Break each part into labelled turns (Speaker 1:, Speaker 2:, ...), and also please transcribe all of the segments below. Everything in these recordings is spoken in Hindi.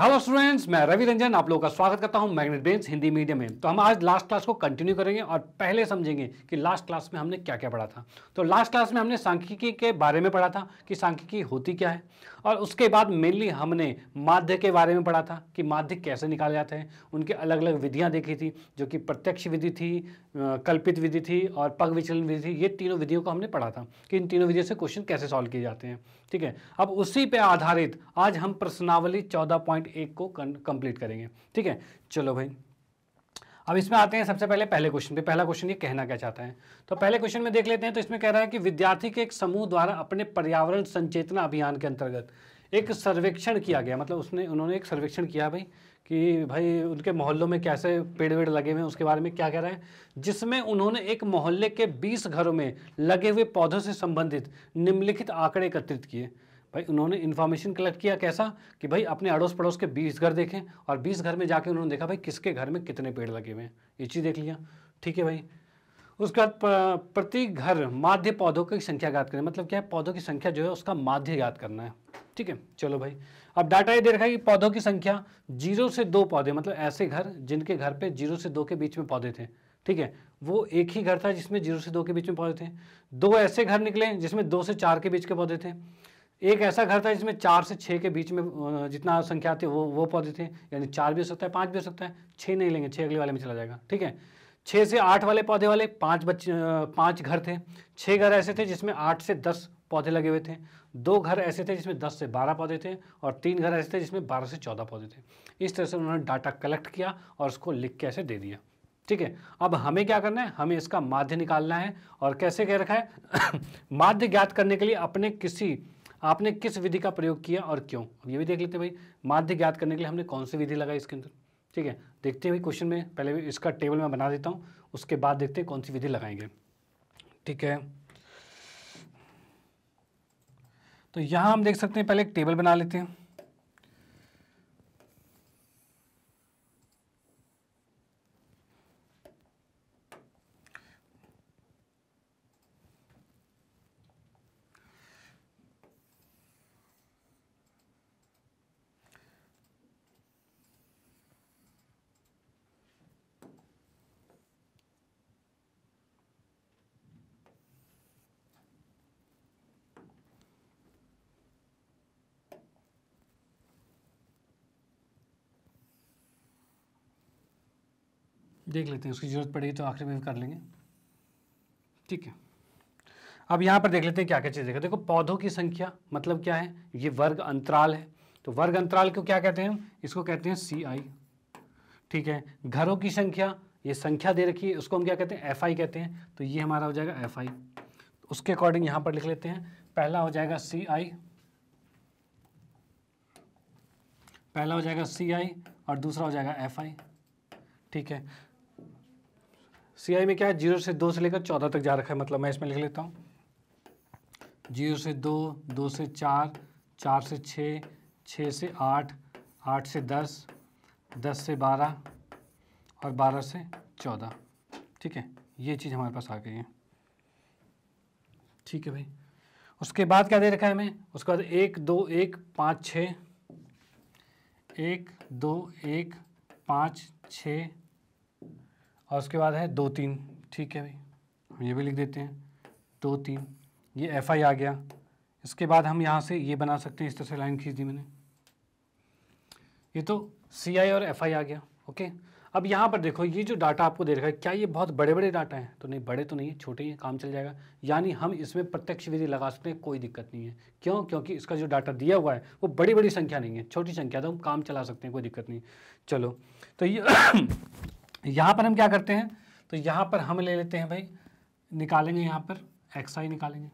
Speaker 1: हेलो स्टूडेंट्स मैं रवि रंजन आप लोगों का स्वागत करता हूं मैग्नेट ब्रेन्स हिंदी मीडियम में तो हम आज लास्ट क्लास को कंटिन्यू करेंगे और पहले समझेंगे कि लास्ट क्लास में हमने क्या क्या पढ़ा था तो लास्ट क्लास में हमने सांख्यिकी के बारे में पढ़ा था कि सांख्यिकी होती क्या है और उसके बाद मेनली हमने माध्य के बारे में पढ़ा था कि माध्य कैसे निकाले जाते हैं उनके अलग अलग विधियाँ देखी थी जो कि प्रत्यक्ष विधि थी कल्पित विधि थी और पग विचलन विधि थी ये तीनों विधियों को हमने पढ़ा था कि इन तीनों विधियों से क्वेश्चन कैसे सॉल्व किए जाते हैं ठीक है अब उसी पर आधारित आज हम प्रश्नावली चौदह पॉइंट पॉइंट एक को कंप्लीट करेंगे ठीक है चलो भाई अब इसमें आते हैं सबसे पहले पहले क्वेश्चन पे पहला क्वेश्चन ये कहना क्या चाहता है तो पहले क्वेश्चन में देख लेते हैं तो इसमें कह रहा है कि विद्यार्थी के एक समूह द्वारा अपने पर्यावरण संचेतना अभियान के अंतर्गत एक सर्वेक्षण किया गया मतलब उसने उन्होंने एक सर्वेक्षण किया भाई कि भाई उनके मोहल्लों में कैसे पेड़ वेड़ लगे हुए हैं उसके बारे में क्या कह रहे हैं जिसमें उन्होंने एक मोहल्ले के 20 घरों में लगे हुए पौधों से संबंधित निम्नलिखित आंकड़े एकत्रित किए भाई उन्होंने इन्फॉर्मेशन कलेक्ट किया कैसा कि भाई अपने अड़ोस पड़ोस के बीस घर देखें और बीस घर में जाके उन्होंने देखा भाई किसके घर में कितने पेड़ लगे हुए हैं ये चीज़ देख लिया ठीक है भाई उसके बाद प्रति घर माध्य पौधों की संख्या ज्ञात करें मतलब क्या है पौधों की संख्या जो है उसका माध्य ज्ञात करना है ठीक है चलो भाई अब डाटा ये दे रखा है कि पौधों की संख्या जीरो से दो पौधे मतलब ऐसे घर जिनके घर पे जीरो से दो के बीच में पौधे थे ठीक है वो एक ही घर था जिसमें जीरो से दो के बीच में पौधे थे दो ऐसे घर निकले जिसमें दो से चार के बीच के पौधे थे एक ऐसा घर था जिसमें चार से छः के बीच में जितना संख्या थी वो वो पौधे थे यानी चार भी हो सकता है पाँच भी हो सकता है छः नहीं लेंगे छः अगले वाले में चला जाएगा ठीक है छः से आठ वाले पौधे वाले पाँच बच्चे पाँच घर थे छः घर ऐसे थे जिसमें आठ से दस पौधे लगे हुए थे दो घर ऐसे थे जिसमें दस से बारह पौधे थे और तीन घर ऐसे थे जिसमें बारह से चौदह पौधे थे इस तरह से उन्होंने डाटा कलेक्ट किया और उसको लिख के ऐसे दे दिया ठीक है अब हमें क्या करना है हमें इसका माध्य निकालना है और कैसे कह रखा है माध्य ज्ञात करने के लिए अपने किसी आपने किस विधि का प्रयोग किया और क्यों अब ये भी देख लेते हैं भाई माध्य ज्ञात करने के लिए हमने कौन सी विधि लगाई इसके अंदर ठीक है देखते हैं भाई क्वेश्चन में पहले भी इसका टेबल मैं बना देता हूँ उसके बाद देखते हैं कौन सी विधि लगाएंगे ठीक है तो यहाँ हम देख सकते हैं पहले एक टेबल बना लेते हैं देख लेते हैं उसकी ज़रूरत पड़ेगी तो आखिर में कर लेंगे ठीक है अब यहाँ पर देख लेते हैं क्या क्या चीज़ देखा देखो पौधों की संख्या मतलब क्या है ये वर्ग अंतराल है तो वर्ग अंतराल को क्या कहते हैं इसको कहते हैं सी आई ठीक है घरों की संख्या ये संख्या दे रखी है उसको हम क्या कहते हैं एफ आई कहते हैं तो ये हमारा हो जाएगा एफ आई उसके अकॉर्डिंग यहाँ पर लिख लेते हैं पहला हो जाएगा सी आई पहला हो जाएगा सी आई और दूसरा हो जाएगा एफ आई ठीक है सी आई में क्या है जीरो से दो से लेकर चौदह तक जा रखा है मतलब मैं इसमें लिख लेता हूँ जीरो से दो दो से चार चार से छः छः से आठ आठ से दस दस से बारह और बारह से चौदह ठीक है ये चीज़ हमारे पास आ गई है ठीक है भाई उसके बाद क्या दे रखा है हमें उसके बाद एक दो एक पाँच छ एक दो एक पाँच छः और उसके बाद है दो तीन ठीक है भाई हम ये भी लिख देते हैं दो तीन ये एफ आई आ गया इसके बाद हम यहाँ से ये बना सकते हैं इस तरह से लाइन खींच दी मैंने ये तो सी आई और एफ आई आ गया ओके अब यहाँ पर देखो ये जो डाटा आपको दे रखा है क्या ये बहुत बड़े बड़े डाटा हैं तो नहीं बड़े तो नहीं है छोटे ही काम चल जाएगा यानी हम इसमें प्रत्यक्ष विधि लगा सकते हैं कोई दिक्कत नहीं है क्यों क्योंकि इसका जो डाटा दिया हुआ है वो बड़ी बड़ी संख्या नहीं है छोटी संख्या तो हम काम चला सकते हैं कोई दिक्कत नहीं चलो तो ये यहाँ पर हम क्या करते हैं तो यहाँ पर हम ले लेते हैं भाई निकालेंगे यहाँ पर एक्स आई निकालेंगे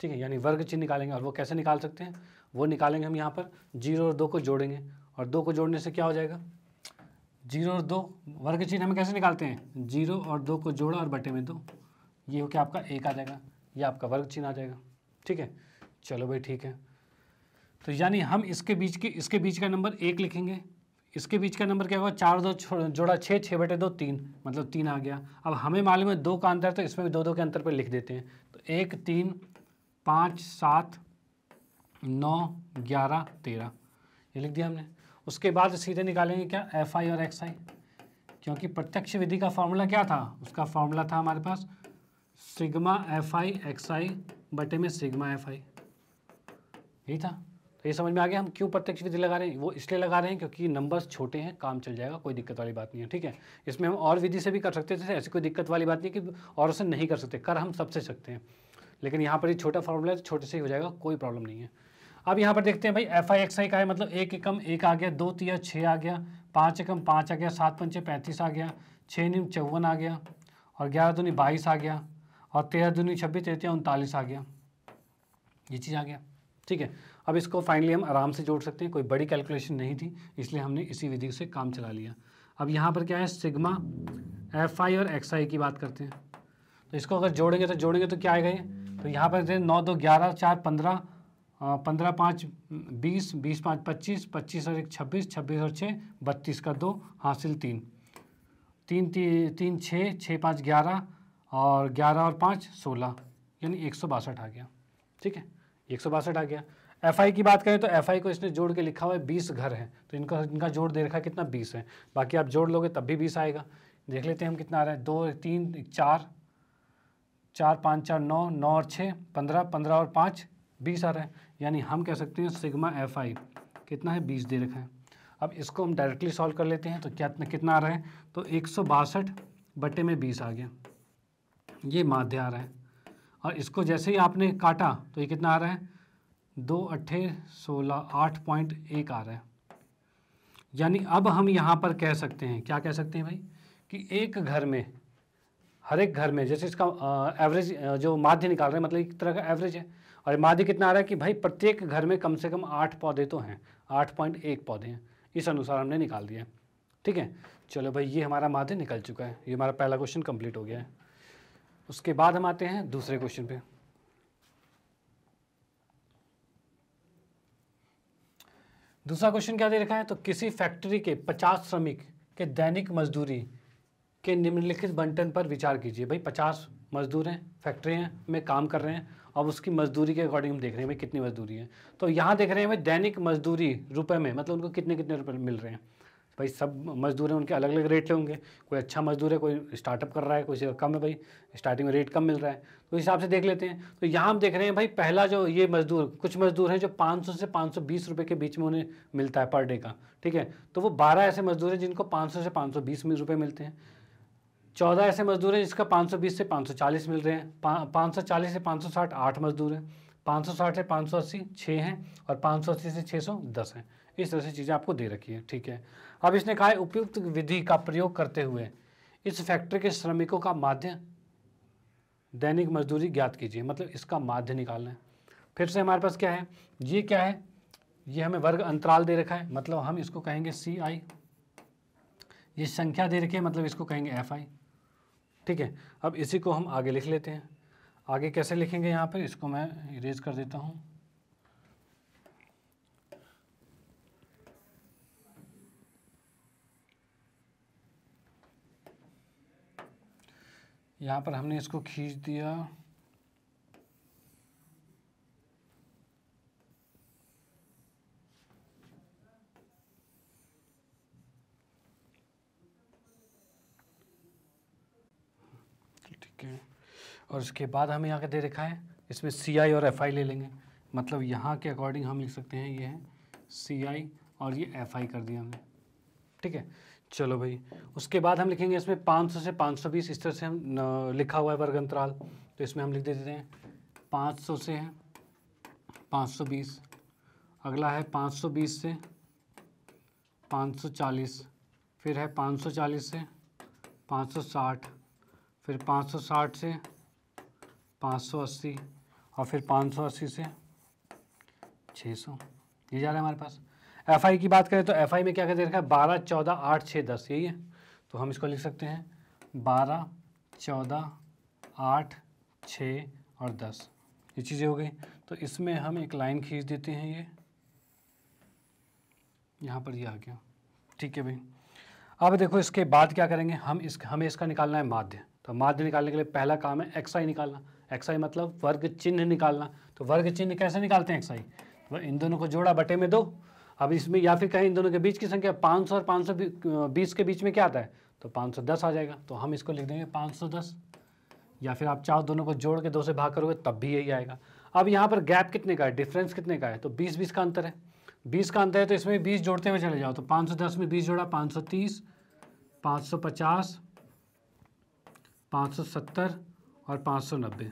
Speaker 1: ठीक है यानी वर्ग चिन्ह निकालेंगे और वो कैसे निकाल सकते हैं वो निकालेंगे हम यहाँ पर जीरो और दो को जोड़ेंगे और दो को जोड़ने से क्या हो जाएगा जीरो और दो वर्ग चिन्ह हम कैसे निकालते हैं जीरो और दो को जोड़ा और बटे में दो ये हो क्या आपका एक आ जाएगा ये आपका वर्ग चिन्ह आ जाएगा ठीक है चलो भाई ठीक है तो यानी हम इसके बीच के इसके बीच का नंबर एक लिखेंगे इसके बीच का नंबर क्या होगा चार दो जोड़ा छः छः बटे दो तीन मतलब तीन आ गया अब हमें मालूम है दो का अंतर तो इसमें भी दो दो के अंतर पर लिख देते हैं तो एक तीन पाँच सात नौ ग्यारह तेरह ये लिख दिया हमने उसके बाद सीधे निकालेंगे क्या एफ आई और एक्स आई क्योंकि प्रत्यक्ष विधि का फॉर्मूला क्या था उसका फॉर्मूला था हमारे पास sigma F I X I बटे में सिग्मा एफ आई यही था तो ये समझ में आ गया हम क्यों प्रत्यक्ष विधि लगा रहे हैं वो इसलिए लगा रहे हैं क्योंकि नंबर्स छोटे हैं काम चल जाएगा कोई दिक्कत वाली बात नहीं है ठीक है इसमें हम और विधि से भी कर सकते थे ऐसी कोई दिक्कत वाली बात नहीं कि और से नहीं कर सकते कर हम सबसे सकते हैं लेकिन यहाँ पर ये छोटा फॉर्मूला है छोटे से ही हो जाएगा कोई प्रॉब्लम नहीं है अब यहाँ पर देखते हैं भाई एफ आई एक्स आई का है मतलब एक एकम एक आ गया दो तिया छः आ गया पाँच एकम पाँच आ गया सात पंचे पैंतीस आ गया छः नीम चौवन आ गया और ग्यारह दूनी बाईस आ गया और तेरह दूनी छब्बीस तेतिया उनतालीस आ गया ये चीज़ आ गया ठीक है अब इसको फाइनली हम आराम से जोड़ सकते हैं कोई बड़ी कैलकुलेशन नहीं थी इसलिए हमने इसी विधि से काम चला लिया अब यहाँ पर क्या है सिग्मा एफ आई और एक्स आई की बात करते हैं तो इसको अगर जोड़ेंगे तो जोड़ेंगे तो क्या आएगा ये तो यहाँ पर नौ दो ग्यारह चार पंद्रह पंद्रह पाँच बीस बीस पाँच पच्चीस पच्चीस और एक छब्बीस छब्बीस और छः बत्तीस का दो हासिल तीन तीन ती, तीन छः छः पाँच ग्यारह और ग्यारह और पाँच सोलह यानी एक सौ बासठ आ गया ठीक है एक सौ बासठ आ गया एफ की बात करें तो एफ को इसने जोड़ के लिखा हुआ है बीस घर हैं तो इनका इनका जोड़ दे रखा है कितना बीस है बाकी आप जोड़ लोगे तब भी बीस आएगा देख लेते हैं हम कितना आ रहा है दो तीन चार चार पाँच चार नौ नौ और छः पंद्रह पंद्रह और पाँच बीस आ रहा है यानी हम कह सकते हैं सिग्मा एफ आई कितना है बीस दे रखा है अब इसको हम डायरेक्टली सॉल्व कर लेते हैं तो क्या कितना आ रहा है तो एक सौ बासठ बटे में बीस आ गया ये माध्य आ रहा है और इसको जैसे ही आपने काटा तो ये कितना आ रहा है दो अट्ठे सोलह आठ पॉइंट एक आ रहा है यानी अब हम यहाँ पर कह सकते हैं क्या कह सकते हैं भाई कि एक घर में हर एक घर में जैसे इसका एवरेज जो माध्य निकाल रहे हैं मतलब एक तरह का एवरेज है और माध्य कितना आ रहा है कि भाई प्रत्येक घर में कम से कम आठ पौधे तो हैं आठ पॉइंट एक पौधे हैं इस अनुसार हमने निकाल दिया ठीक है चलो भाई ये हमारा माध्य निकल चुका है ये हमारा पहला क्वेश्चन कम्प्लीट हो गया है उसके बाद हम आते हैं दूसरे क्वेश्चन पर दूसरा क्वेश्चन क्या दे रखा है तो किसी फैक्ट्री के पचास श्रमिक के दैनिक मजदूरी के निम्नलिखित बंटन पर विचार कीजिए भाई पचास मजदूर हैं फैक्ट्री हैं में काम कर रहे हैं और उसकी मजदूरी के अकॉर्डिंग हम देख रहे हैं भाई कितनी मजदूरी है तो यहाँ देख रहे हैं भाई दैनिक मजदूरी रुपए में मतलब उनको कितने कितने रुपए मिल रहे हैं भाई सब मजदूर हैं उनके अलग अलग रेट होंगे कोई अच्छा मजदूर है कोई स्टार्टअप कर रहा है कोई कम है भाई स्टार्टिंग में रेट कम मिल रहा है तो इस हिसाब से देख लेते हैं तो यहाँ हम देख रहे हैं भाई पहला जो ये मजदूर कुछ मजदूर हैं जो 500 से 520 रुपए के बीच में उन्हें मिलता है पर डे का ठीक है तो वो बारह ऐसे मजदूर हैं जिनको पाँच से पाँच सौ मिलते हैं चौदह ऐसे मजदूर हैं जिसका पाँच से पाँच मिल रहे हैं पाँच 540 से 560 आठ मजदूर हैं पाँच से पाँच छः हैं और पाँच से 610 हैं इस तरह से चीज़ें आपको दे रखी है ठीक है अब इसने कहा है उपयुक्त विधि का प्रयोग करते हुए इस फैक्ट्री के श्रमिकों का माध्य दैनिक मजदूरी ज्ञात कीजिए मतलब इसका माध्य निकालना है फिर से हमारे पास क्या है ये क्या है ये हमें वर्ग अंतराल दे रखा है मतलब हम इसको कहेंगे सी आई ये संख्या दे रखी है मतलब इसको कहेंगे एफ आई ठीक है अब इसी को हम आगे लिख लेते हैं आगे कैसे लिखेंगे यहाँ पर इसको मैं इरेज कर देता हूँ यहाँ पर हमने इसको खींच दिया ठीक है और इसके बाद हमें यहाँ का दे रखा है इसमें सी आई और एफ आई ले लेंगे मतलब यहाँ के अकॉर्डिंग हम लिख सकते हैं ये है सी आई और ये एफ आई कर दिया हमने ठीक है चलो भाई उसके बाद हम लिखेंगे इसमें 500 से 520 इस तरह से हम लिखा हुआ है वर्ग अंतराल तो इसमें हम लिख दे देते हैं 500 से है 520 अगला है 520 से 540 फिर है 540 से 560 फिर 560 से 580 और फिर 580 से 600 ये जा रहा है हमारे पास एफ आई की बात करें तो एफ आई में क्या क्या दे रखा है बारह चौदह आठ छः दस यही है तो हम इसको लिख सकते हैं बारह चौदह आठ छः और दस ये चीज़ें हो गई तो इसमें हम एक लाइन खींच देते हैं ये यहाँ पर ये आ गया ठीक है भाई अब देखो इसके बाद क्या करेंगे हम इस हमें इसका निकालना है माध्य तो माध्य निकालने के लिए पहला काम है एक्स आई निकालना एक्स आई मतलब वर्ग चिन्ह निकालना तो वर्ग चिन्ह कैसे निकालते हैं एक्स आई तो इन दोनों को जोड़ा बटे में दो अब इसमें या फिर कहें इन दोनों के बीच की संख्या 500 और 520 के बीच में क्या आता है तो 510 आ जाएगा तो हम इसको लिख देंगे 510 या फिर आप चार दोनों को जोड़ के दो से भाग करोगे तब भी यही आएगा अब यहाँ पर गैप कितने का है डिफरेंस कितने का है तो बीस बीस का अंतर है बीस का अंतर है तो इसमें बीस जोड़ते हुए चले जाओ तो पाँच सौ दस में बीस जोड़ा पाँच सौ तीस पाँच सौ पचास पाँच सौ सत्तर और पाँच सौ नब्बे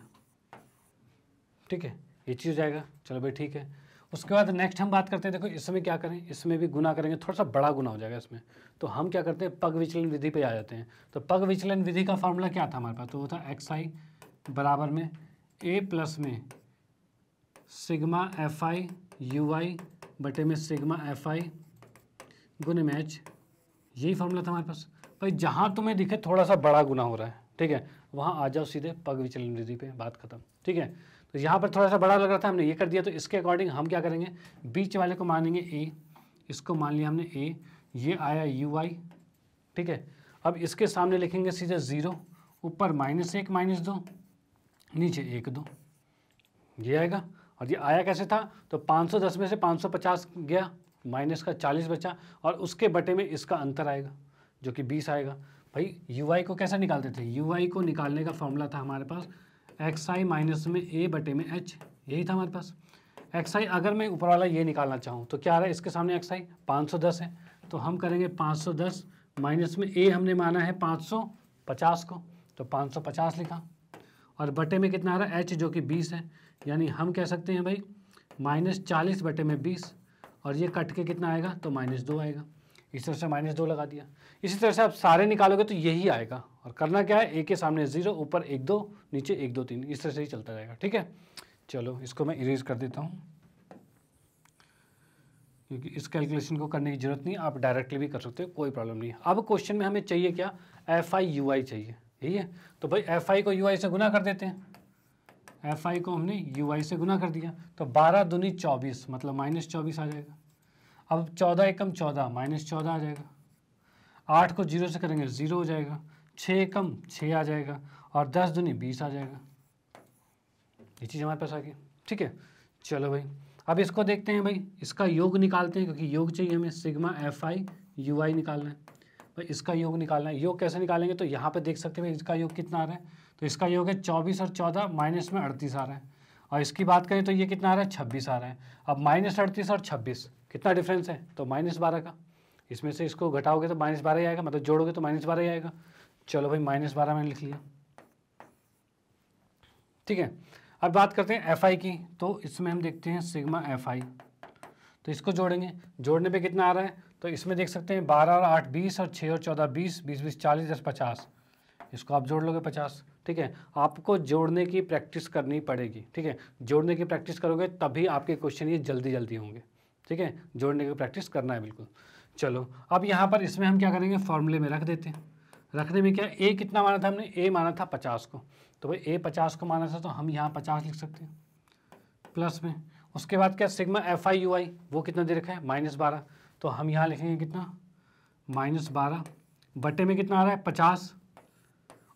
Speaker 1: ठीक है ये चीज़ हो जाएगा चलो भाई ठीक है उसके बाद नेक्स्ट हम बात करते हैं देखो इसमें क्या करें इसमें भी गुना करेंगे थोड़ा सा बड़ा गुना हो जाएगा इसमें तो हम क्या करते हैं पग विचलन विधि पे आ जाते हैं तो पग विचलन विधि का फॉर्मूला क्या था हमारे पास तो वो था एक्स आई बराबर में ए प्लस में sigma F I U I बटे में सिग्मा एफ आई गुन एम एच यही फार्मूला था हमारे पास भाई जहाँ तुम्हें दिखे थोड़ा सा बड़ा गुना हो रहा है ठीक है वहाँ आ जाओ सीधे पग विचलन विधि पर बात खत्म ठीक है तो यहाँ पर थोड़ा सा बड़ा लग रहा था हमने ये कर दिया तो इसके अकॉर्डिंग हम क्या करेंगे बीच वाले को मानेंगे ए इसको मान लिया हमने ए ये आया यू आई ठीक है अब इसके सामने लिखेंगे सीधे ज़ीरो ऊपर माइनस एक माइनस दो नीचे एक दो ये आएगा और ये आया कैसे था तो 510 में से 550 गया माइनस का 40 बचा और उसके बटे में इसका अंतर आएगा जो कि 20 आएगा भाई यू को कैसा निकालते थे यू को निकालने का फॉर्मूला था हमारे पास एक्स आई माइनस में ए बटे में एच यही था हमारे पास एक्स आई अगर मैं ऊपर वाला ये निकालना चाहूँ तो क्या आ रहा है इसके सामने एक्स आई पाँच सौ दस है तो हम करेंगे पाँच सौ दस माइनस में ए हमने माना है पाँच सौ पचास को तो पाँच सौ पचास लिखा और बटे में कितना आ रहा है एच जो कि बीस है यानी हम कह सकते हैं भाई माइनस चालीस बटे में बीस और ये कट के कितना आएगा तो माइनस दो आएगा इस तरह से माइनस दो लगा दिया इसी तरह से आप सारे निकालोगे तो यही आएगा और करना क्या है ए के सामने ज़ीरो ऊपर एक दो नीचे एक दो तीन इस तरह से ही चलता जाएगा ठीक है चलो इसको मैं इरेज कर देता हूँ क्योंकि इस कैलकुलेशन को करने की ज़रूरत नहीं आप डायरेक्टली भी कर सकते हो कोई प्रॉब्लम नहीं अब क्वेश्चन में हमें चाहिए क्या एफ आई यू आई चाहिए ठीक है तो भाई एफ आई को यू आई से गुना कर देते हैं एफ आई को हमने यू आई से गुना कर दिया तो बारह दुनी चौबीस मतलब माइनस चौबीस आ जाएगा अब चौदह एकम चौदह माइनस चौदह आ जाएगा आठ को जीरो से करेंगे ज़ीरो हो जाएगा छः एकम छः आ जाएगा और दस दुनी बीस आ जाएगा ये चीज़ हमारे पास आ गई ठीक है चलो भाई अब इसको देखते हैं भाई इसका योग निकालते हैं क्योंकि योग चाहिए हमें sigma F I U I निकालना है भाई इसका योग निकालना है योग कैसे निकालेंगे तो यहाँ पर देख सकते हैं इसका योग कितना आ रहा है तो इसका योग है चौबीस और चौदह माइनस में अड़तीस आ रहा है और इसकी बात करें तो ये कितना आ रहा है छब्बीस आ रहा है अब माइनस अड़तीस और छब्बीस कितना डिफरेंस है तो माइनस बारह का इसमें से इसको घटाओगे तो माइनस बारह ही आएगा मतलब जोड़ोगे तो माइनस बारह ही आएगा चलो भाई माइनस बारह मैंने लिख लिया ठीक है अब बात करते हैं एफ आई की तो इसमें हम देखते हैं सिग्मा एफ आई तो इसको जोड़ेंगे जोड़ने पे कितना आ रहा है तो इसमें देख सकते हैं बारह और आठ बीस और छः और चौदह बीस बीस बीस चालीस दस पचास इसको आप जोड़ लोगे पचास ठीक है आपको जोड़ने की प्रैक्टिस करनी पड़ेगी ठीक है जोड़ने की प्रैक्टिस करोगे तभी आपके क्वेश्चन ये जल्दी जल्दी होंगे ठीक है जोड़ने की प्रैक्टिस करना है बिल्कुल चलो अब यहाँ पर इसमें हम क्या करेंगे फॉर्मूले में रख देते हैं रखने में क्या ए कितना माना था हमने ए माना था पचास को तो भाई ए पचास को माना था तो हम यहाँ पचास लिख सकते हैं प्लस में उसके बाद क्या sigma F I U I वो कितना दे रखा है माइनस बारह तो हम यहाँ लिखेंगे कितना माइनस बारह बटे में कितना आ रहा है पचास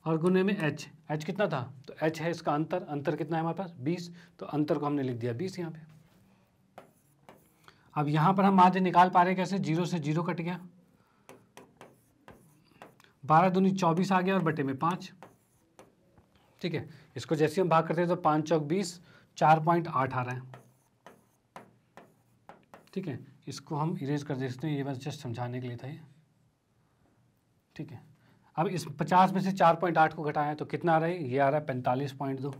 Speaker 1: और गुने में एच एच कितना था तो एच है इसका अंतर अंतर कितना है हमारे पास बीस तो अंतर को हमने लिख दिया बीस यहाँ पर अब यहाँ पर हम माध्य निकाल पा रहे कैसे जीरो से जीरो कट गया बारह दूनी चौबीस आ गया और बटे में पाँच ठीक है इसको जैसे हम भाग करते हैं तो पाँच चौक बीस चार पॉइंट आठ आ रहा है ठीक है इसको हम इरेज कर देते हैं ये बस जस्ट समझाने के लिए था ये ठीक है अब इस पचास में से चार पॉइंट आठ को घटाएं तो कितना आ रहा है ये आ रहा है पैंतालीस पॉइंट दो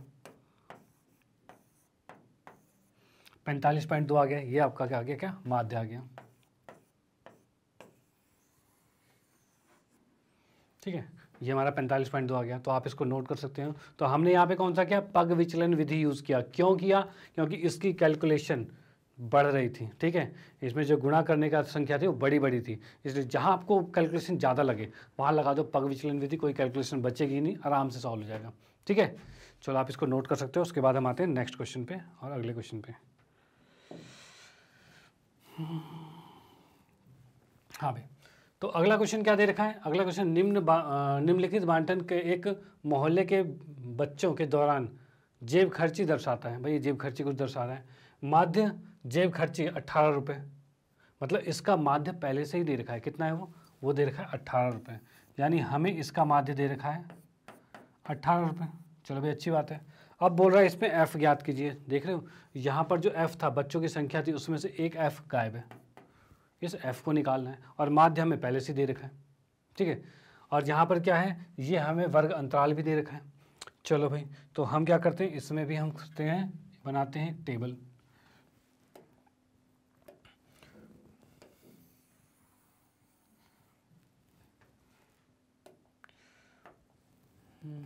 Speaker 1: पैंतालीस पॉइंट दो आ गया ये आपका क्या आ गया क्या माध्य आ गया ठीक है ये हमारा पैंतालीस पॉइंट दो आ गया तो आप इसको नोट कर सकते हो तो हमने यहाँ पे कौन सा किया पग विचलन विधि यूज़ किया क्यों किया क्योंकि इसकी कैलकुलेशन बढ़ रही थी ठीक है इसमें जो गुणा करने का संख्या थी वो बड़ी बड़ी थी इसलिए जहाँ आपको कैलकुलेशन ज़्यादा लगे वहाँ लगा दो पग विचलन विधि कोई कैलकुलेशन बचेगी नहीं आराम से सॉल्व हो जाएगा ठीक है चलो आप इसको नोट कर सकते हो उसके बाद हम आते हैं नेक्स्ट क्वेश्चन पे और अगले क्वेश्चन पे हाँ भाई तो अगला क्वेश्चन क्या दे रखा है अगला क्वेश्चन निम्न निम्नलिखित बांटन के एक मोहल्ले के बच्चों के दौरान जेब खर्ची दर्शाता है भाई जेब खर्ची कुछ दर्शा रहा है माध्य जेब खर्ची अट्ठारह रुपये मतलब इसका माध्य पहले से ही दे रखा है कितना है वो वो दे रखा है अट्ठारह रुपये यानी हमें इसका माध्य दे रखा है अट्ठारह रुपये चलो भाई अच्छी बात है अब बोल रहा है इसमें एफ़ ज्ञात कीजिए देख रहे हो यहाँ पर जो एफ़ था बच्चों की संख्या थी उसमें से एक एफ़ गायब है इस एफ़ को निकालना है और माध्यम में पहले से दे रखा है ठीक है और यहाँ पर क्या है ये हमें वर्ग अंतराल भी दे रखा है चलो भाई तो हम क्या करते हैं इसमें भी हम करते हैं बनाते हैं टेबल Hmm.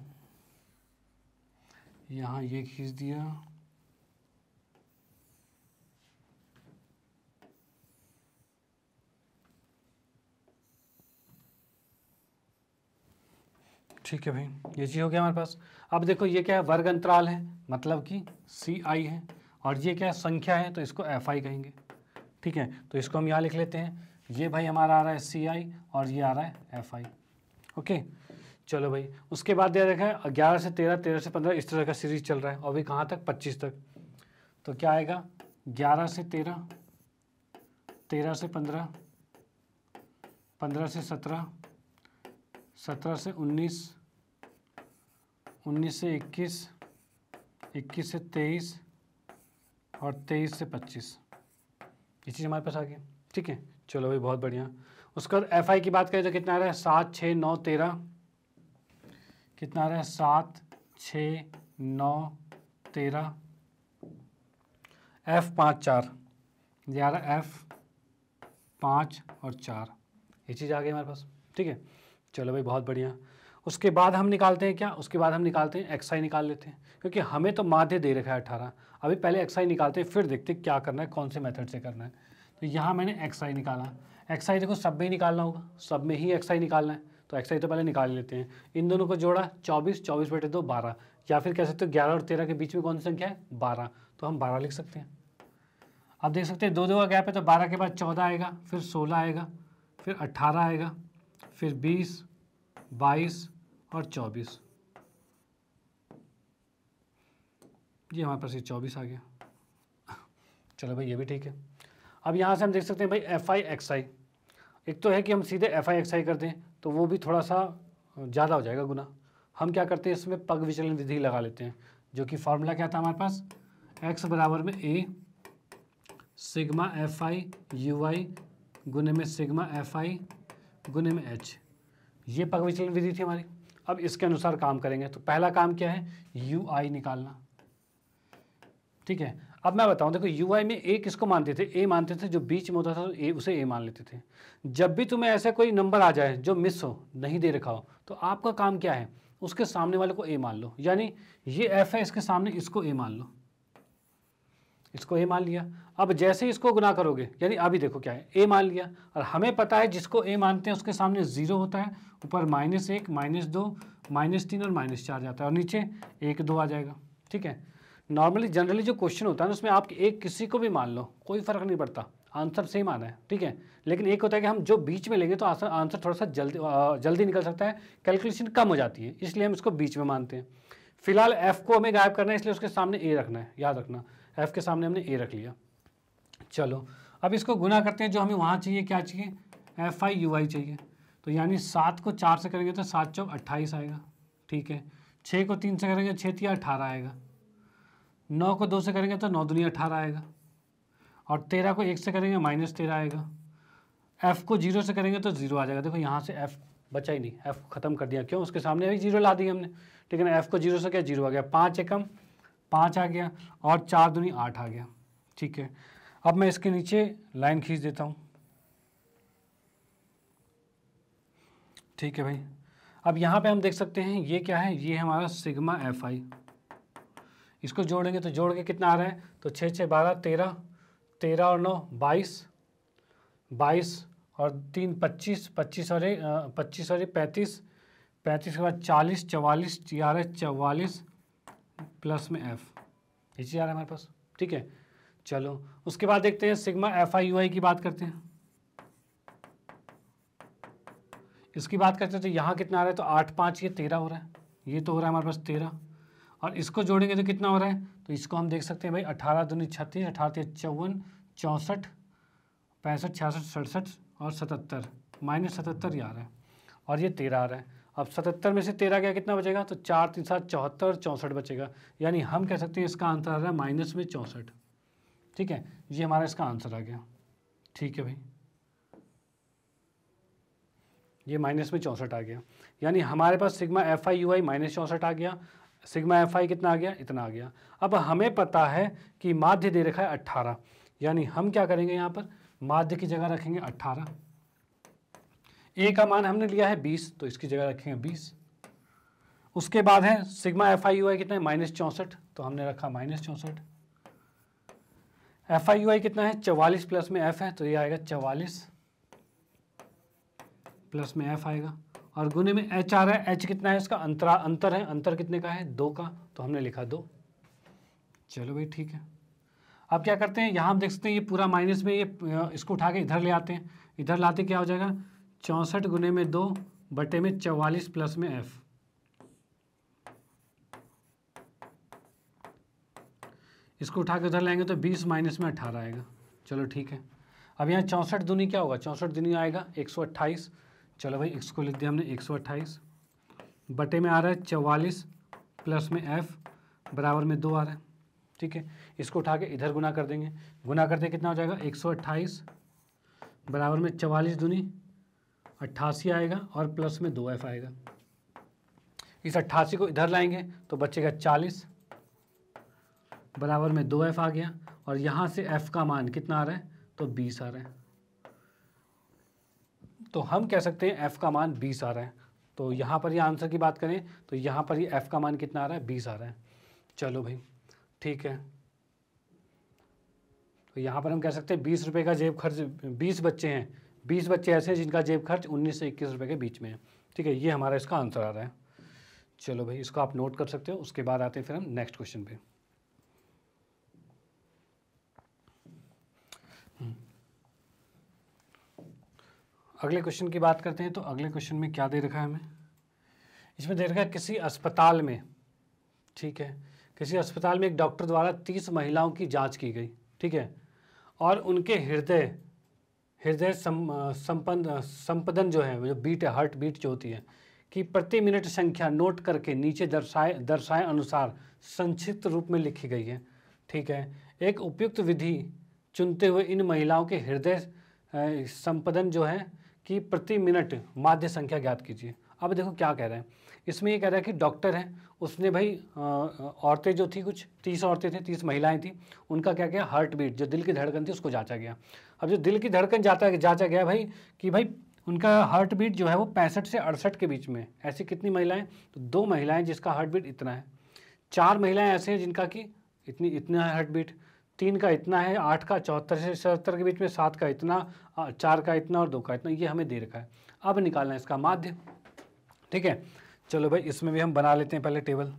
Speaker 1: यहाँ ये खींच दिया ठीक है भाई ये चीज़ हो गया हमारे पास अब देखो ये क्या है वर्ग अंतराल है मतलब कि सी आई है और ये क्या है संख्या है तो इसको एफ आई कहेंगे ठीक है तो इसको हम यहाँ लिख लेते हैं ये भाई हमारा आ रहा है सी आई और ये आ रहा है एफ आई ओके चलो भाई उसके बाद यह देखें ग्यारह से तेरह तेरह से पंद्रह इस तरह का सीरीज चल रहा है और भी कहाँ तक पच्चीस तक तो क्या आएगा ग्यारह से तेरह तेरह से पंद्रह पंद्रह से सत्रह सत्रह से उन्नीस उन्नीस से इक्कीस इक्कीस से तेईस और तेईस से पच्चीस ये चीज़ हमारे पास आ गई ठीक है चलो भाई बहुत बढ़िया उसके बाद एफ आई की बात करें तो कितना आ रहा है सात छः नौ तेरह कितना आ रहा है सात छ नौ तेरह एफ पाँच चार ग्यारह एफ पाँच और चार ये चीज़ आ गई हमारे पास ठीक है चलो भाई बहुत बढ़िया उसके बाद हम निकालते हैं क्या उसके बाद हम निकालते हैं एक्स आई निकाल लेते हैं क्योंकि हमें तो माध्य दे रखा है अठारह अभी पहले एक्स आई निकालते हैं फिर देखते हैं क्या करना है कौन से मेथड से करना है तो यहाँ मैंने एक्स आई निकाला एक्स आई देखो सब में ही निकालना होगा सब में ही एक्स आई निकालना है तो एक्सरसाइज तो पहले निकाल लेते हैं इन दोनों को जोड़ा चौबीस चौबीस बटे दो बारह या फिर कह सकते हो ग्यारह और तेरह के बीच में कौन सी संख्या है बारह तो हम बारह लिख सकते हैं आप देख सकते हैं दो दो का गैप है तो बारह के बाद चौदह आएगा फिर सोलह आएगा फिर अट्ठारह आएगा फिर बीस बाईस और चौबीस ये हमारे पास ये चौबीस आ गया चलो भाई ये भी ठीक है अब यहाँ से हम देख सकते हैं भाई एफ आई एक्स आई एक तो है कि हम सीधे एफ आई एक्स आई कर दें तो वो भी थोड़ा सा ज़्यादा हो जाएगा गुना हम क्या करते हैं इसमें पग विचलन विधि लगा लेते हैं जो कि फॉर्मूला क्या था हमारे पास एक्स बराबर में A sigma F I U I गुने में सिग्मा एफ आई गुने में एच ये पग विचलन विधि थी हमारी अब इसके अनुसार काम करेंगे तो पहला काम क्या है यू आई निकालना ठीक है अब मैं बताऊं देखो यू में ए किसको मानते थे ए मानते थे जो बीच में होता था ए तो उसे ए मान लेते थे जब भी तुम्हें ऐसा कोई नंबर आ जाए जो मिस हो नहीं दे रखा हो तो आपका काम क्या है उसके सामने वाले को ए मान लो यानी ये एफ है इसके सामने इसको ए मान लो इसको ए मान लिया अब जैसे ही इसको गुना करोगे यानी अभी देखो क्या है ए मान लिया और हमें पता है जिसको ए मानते हैं उसके सामने ज़ीरो होता है ऊपर माइनस एक माइनस दो माइनस तीन और माइनस चार जाता है और नीचे एक दो आ जाएगा ठीक है नॉर्मली जनरली जो क्वेश्चन होता है ना उसमें आप एक किसी को भी मान लो कोई फ़र्क नहीं पड़ता आंसर सेम आना है ठीक है लेकिन एक होता है कि हम जो बीच में लेंगे तो आंसर थोड़ा सा जल्दी जल्दी निकल सकता है कैलकुलेशन कम हो जाती है इसलिए हम इसको बीच में मानते हैं फिलहाल एफ़ को हमें गायब करना है इसलिए उसके सामने ए रखना है याद रखना एफ़ के सामने हमने ए रख लिया चलो अब इसको गुना करते हैं जो हमें वहाँ चाहिए क्या चाहिए एफ आई यू आई चाहिए तो यानी सात को चार से करेंगे तो सात चौक अट्ठाईस आएगा ठीक है छः को तीन से करेंगे छः तिया अठारह आएगा नौ को दो से करेंगे तो नौ दुनिया अठारह आएगा और तेरह को एक से करेंगे माइनस तेरह आएगा एफ़ को जीरो से करेंगे तो ज़ीरो आ जाएगा देखो यहाँ से एफ़ बचा ही नहीं एफ़ को ख़त्म कर दिया क्यों उसके सामने भी जीरो ला दी हमने ठीक है ना एफ़ को जीरो से क्या जीरो आ गया पाँच एकम पाँच आ गया और चार दुनी आठ आ गया ठीक है अब मैं इसके नीचे लाइन खींच देता हूँ ठीक है भाई अब यहाँ पे हम देख सकते हैं ये क्या है ये हमारा सिग्मा एफ आई इसको जोड़ेंगे तो जोड़ के कितना आ रहा है तो छः छः बारह तेरह तेरह और नौ बाईस बाईस और तीन पच्चीस पच्चीस और एक पच्चीस और एक पैंतीस पैंतीस के बाद चालीस चवालीस ग्यारह चवालीस प्लस में एफ ये चीज़ आ रहा है हमारे पास ठीक है चलो उसके बाद देखते हैं sigma F I U I की बात करते हैं इसकी बात करते हैं तो यहाँ कितना आ रहा है तो आठ पाँच ये तेरह हो रहा है ये तो हो रहा है हमारे पास तेरह और इसको जोड़ेंगे तो कितना हो रहा है तो इसको हम देख सकते हैं भाई अठारह दूनी छत्तीस अठारह चौवन चौंसठ पैंसठ छियासठ सड़सठ और सतहत्तर माइनस सतहत्तर आ रहा है और ये तेरह आ रहा है अब सतहत्तर में से तेरह गया कितना बचेगा तो चार तीन सात चौहत्तर और चौंसठ बचेगा यानी हम कह सकते हैं इसका आंसर आ रहा है माइनस में चौंसठ ठीक है ये हमारा इसका आंसर आ गया ठीक है भाई ये माइनस में चौंसठ आ गया यानी हमारे पास sigma F I U I minus चौंसठ आ गया सिग्मा एफ आई कितना आ गया इतना आ गया अब हमें पता है कि माध्य दे रखा है अट्ठारह यानी हम क्या करेंगे यहाँ पर माध्य की जगह रखेंगे अट्ठारह ए का मान हमने लिया है बीस तो इसकी जगह रखेंगे बीस उसके बाद है sigma F I U I कितना है माइनस चौंसठ तो हमने रखा माइनस चौंसठ एफ आई यू आई कितना है चवालीस प्लस में एफ है तो ये आएगा चवालीस प्लस में एफ आएगा और गुने में एच आ रहा है एच कितना है इसका अंतरा अंतर है अंतर कितने का है दो का तो हमने लिखा दो चलो भाई ठीक है अब क्या करते हैं यहाँ हम देख सकते हैं ये पूरा माइनस में ये इसको उठा के इधर ले आते हैं इधर लाते क्या हो जाएगा चौंसठ गुने में दो बटे में चवालीस प्लस में एफ इसको उठा के उधर लाएंगे तो बीस माइनस में अठारह आएगा चलो ठीक है अब यहाँ चौंसठ दुनी क्या होगा चौंसठ दुनी आएगा एक सौ अट्ठाईस चलो भाई एक्स को लिख दिया हमने एक सौ अट्ठाईस बटे में आ रहा है चवालीस प्लस में एफ बराबर में दो आ रहा है ठीक है इसको उठा के इधर गुना कर देंगे गुना करते कितना हो जाएगा एक सौ अट्ठाईस बराबर में चवालीस दूनी अट्ठासी आएगा और प्लस में दो एफ आएगा इस अट्ठासी को इधर लाएंगे तो बचेगा चालीस बराबर में दो एफ आ गया और यहाँ से एफ का मान कितना आ रहा है तो बीस आ रहा है तो हम कह सकते हैं एफ़ का मान बीस आ रहा है तो यहाँ पर ये यह आंसर की बात करें तो यहाँ पर ये यह एफ़ का मान कितना आ रहा है बीस आ रहा है चलो भाई ठीक है तो यहाँ पर हम कह सकते हैं बीस रुपये का जेब खर्च बीस बच्चे हैं बीस बच्चे ऐसे हैं जिनका जेब खर्च उन्नीस से इक्कीस रुपये के बीच में है ठीक है ये हमारा इसका आंसर आ रहा है चलो भाई इसको आप नोट कर सकते हो उसके बाद आते हैं फिर हम नेक्स्ट क्वेश्चन पे अगले क्वेश्चन की बात करते हैं तो अगले क्वेश्चन में क्या दे रखा है हमें इसमें दे रखा है किसी अस्पताल में ठीक है किसी अस्पताल में एक डॉक्टर द्वारा तीस महिलाओं की जांच की गई ठीक है और उनके हृदय हृदय संपन्न संपदन जो है जो बीट है हार्ट बीट जो होती है कि प्रति मिनट संख्या नोट करके नीचे दर्शाए दर्शाए अनुसार संक्षिप्त रूप में लिखी गई है ठीक है एक उपयुक्त विधि चुनते हुए इन महिलाओं के हृदय संपदन जो है कि प्रति मिनट माध्य संख्या ज्ञात कीजिए अब देखो क्या कह रहे हैं इसमें ये कह रहा है कि डॉक्टर हैं उसने भाई औरतें जो थी कुछ तीस औरतें थी तीस महिलाएं थी उनका क्या क्या हार्ट बीट जो दिल की धड़कन थी उसको जांचा गया अब जो दिल की धड़कन जाता जांचा गया भाई कि भाई उनका हार्ट बीट जो है वो पैंसठ से अड़सठ के बीच में ऐसी कितनी महिलाएं तो दो महिलाएं जिसका हार्ट बीट इतना है चार महिलाएं ऐसे हैं जिनका कि इतनी इतना है हार्ट बीट तीन का इतना है आठ का चौहत्तर से सतहत्तर के बीच में सात का इतना चार का इतना और दो का इतना ये हमें दे रखा है अब निकालना है इसका माध्य ठीक है चलो भाई इसमें भी हम बना लेते हैं पहले टेबल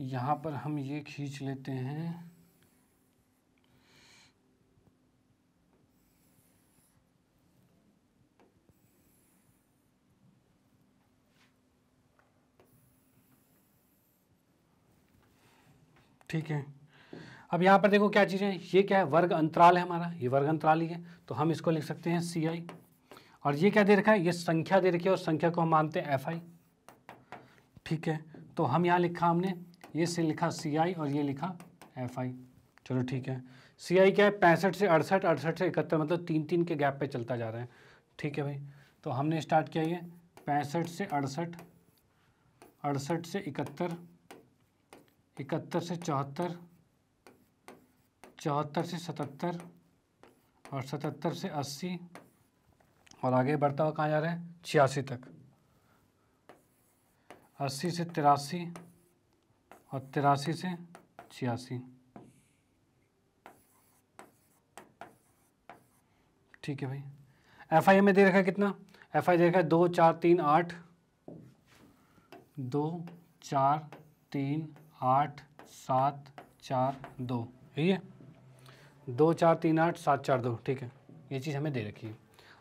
Speaker 1: यहां पर हम ये खींच लेते हैं ठीक है अब यहाँ पर देखो क्या चीज़ें ये क्या है वर्ग अंतराल है हमारा ये वर्ग अंतराल ही है तो हम इसको लिख सकते हैं सी आई और ये क्या दे रखा है ये संख्या दे रखी है और संख्या को हम मानते हैं एफ आई ठीक है तो हम यहाँ लिखा हमने ये से लिखा सी आई और ये लिखा एफ आई चलो ठीक है सी आई क्या है पैंसठ से अड़सठ अड़सठ से इकहत्तर मतलब तीन तीन के गैप पे चलता जा रहा है ठीक है भाई तो हमने स्टार्ट किया ये पैंसठ से अड़सठ अड़सठ से इकहत्तर इकहत्तर से चौहत्तर चौहत्तर से सतहत्तर और सतहत्तर से अस्सी और आगे बढ़ता हुआ कहाँ जा रहा है छियासी तक अस्सी से तिरासी और तिरासी से छियासी ठीक है भाई एफ आई में दे रखा है कितना एफ आई दे रखा है दो चार तीन आठ दो चार तीन आठ सात चार दो ठीक है दो चार तीन आठ सात चार दो ठीक है ये चीज़ हमें दे रखी है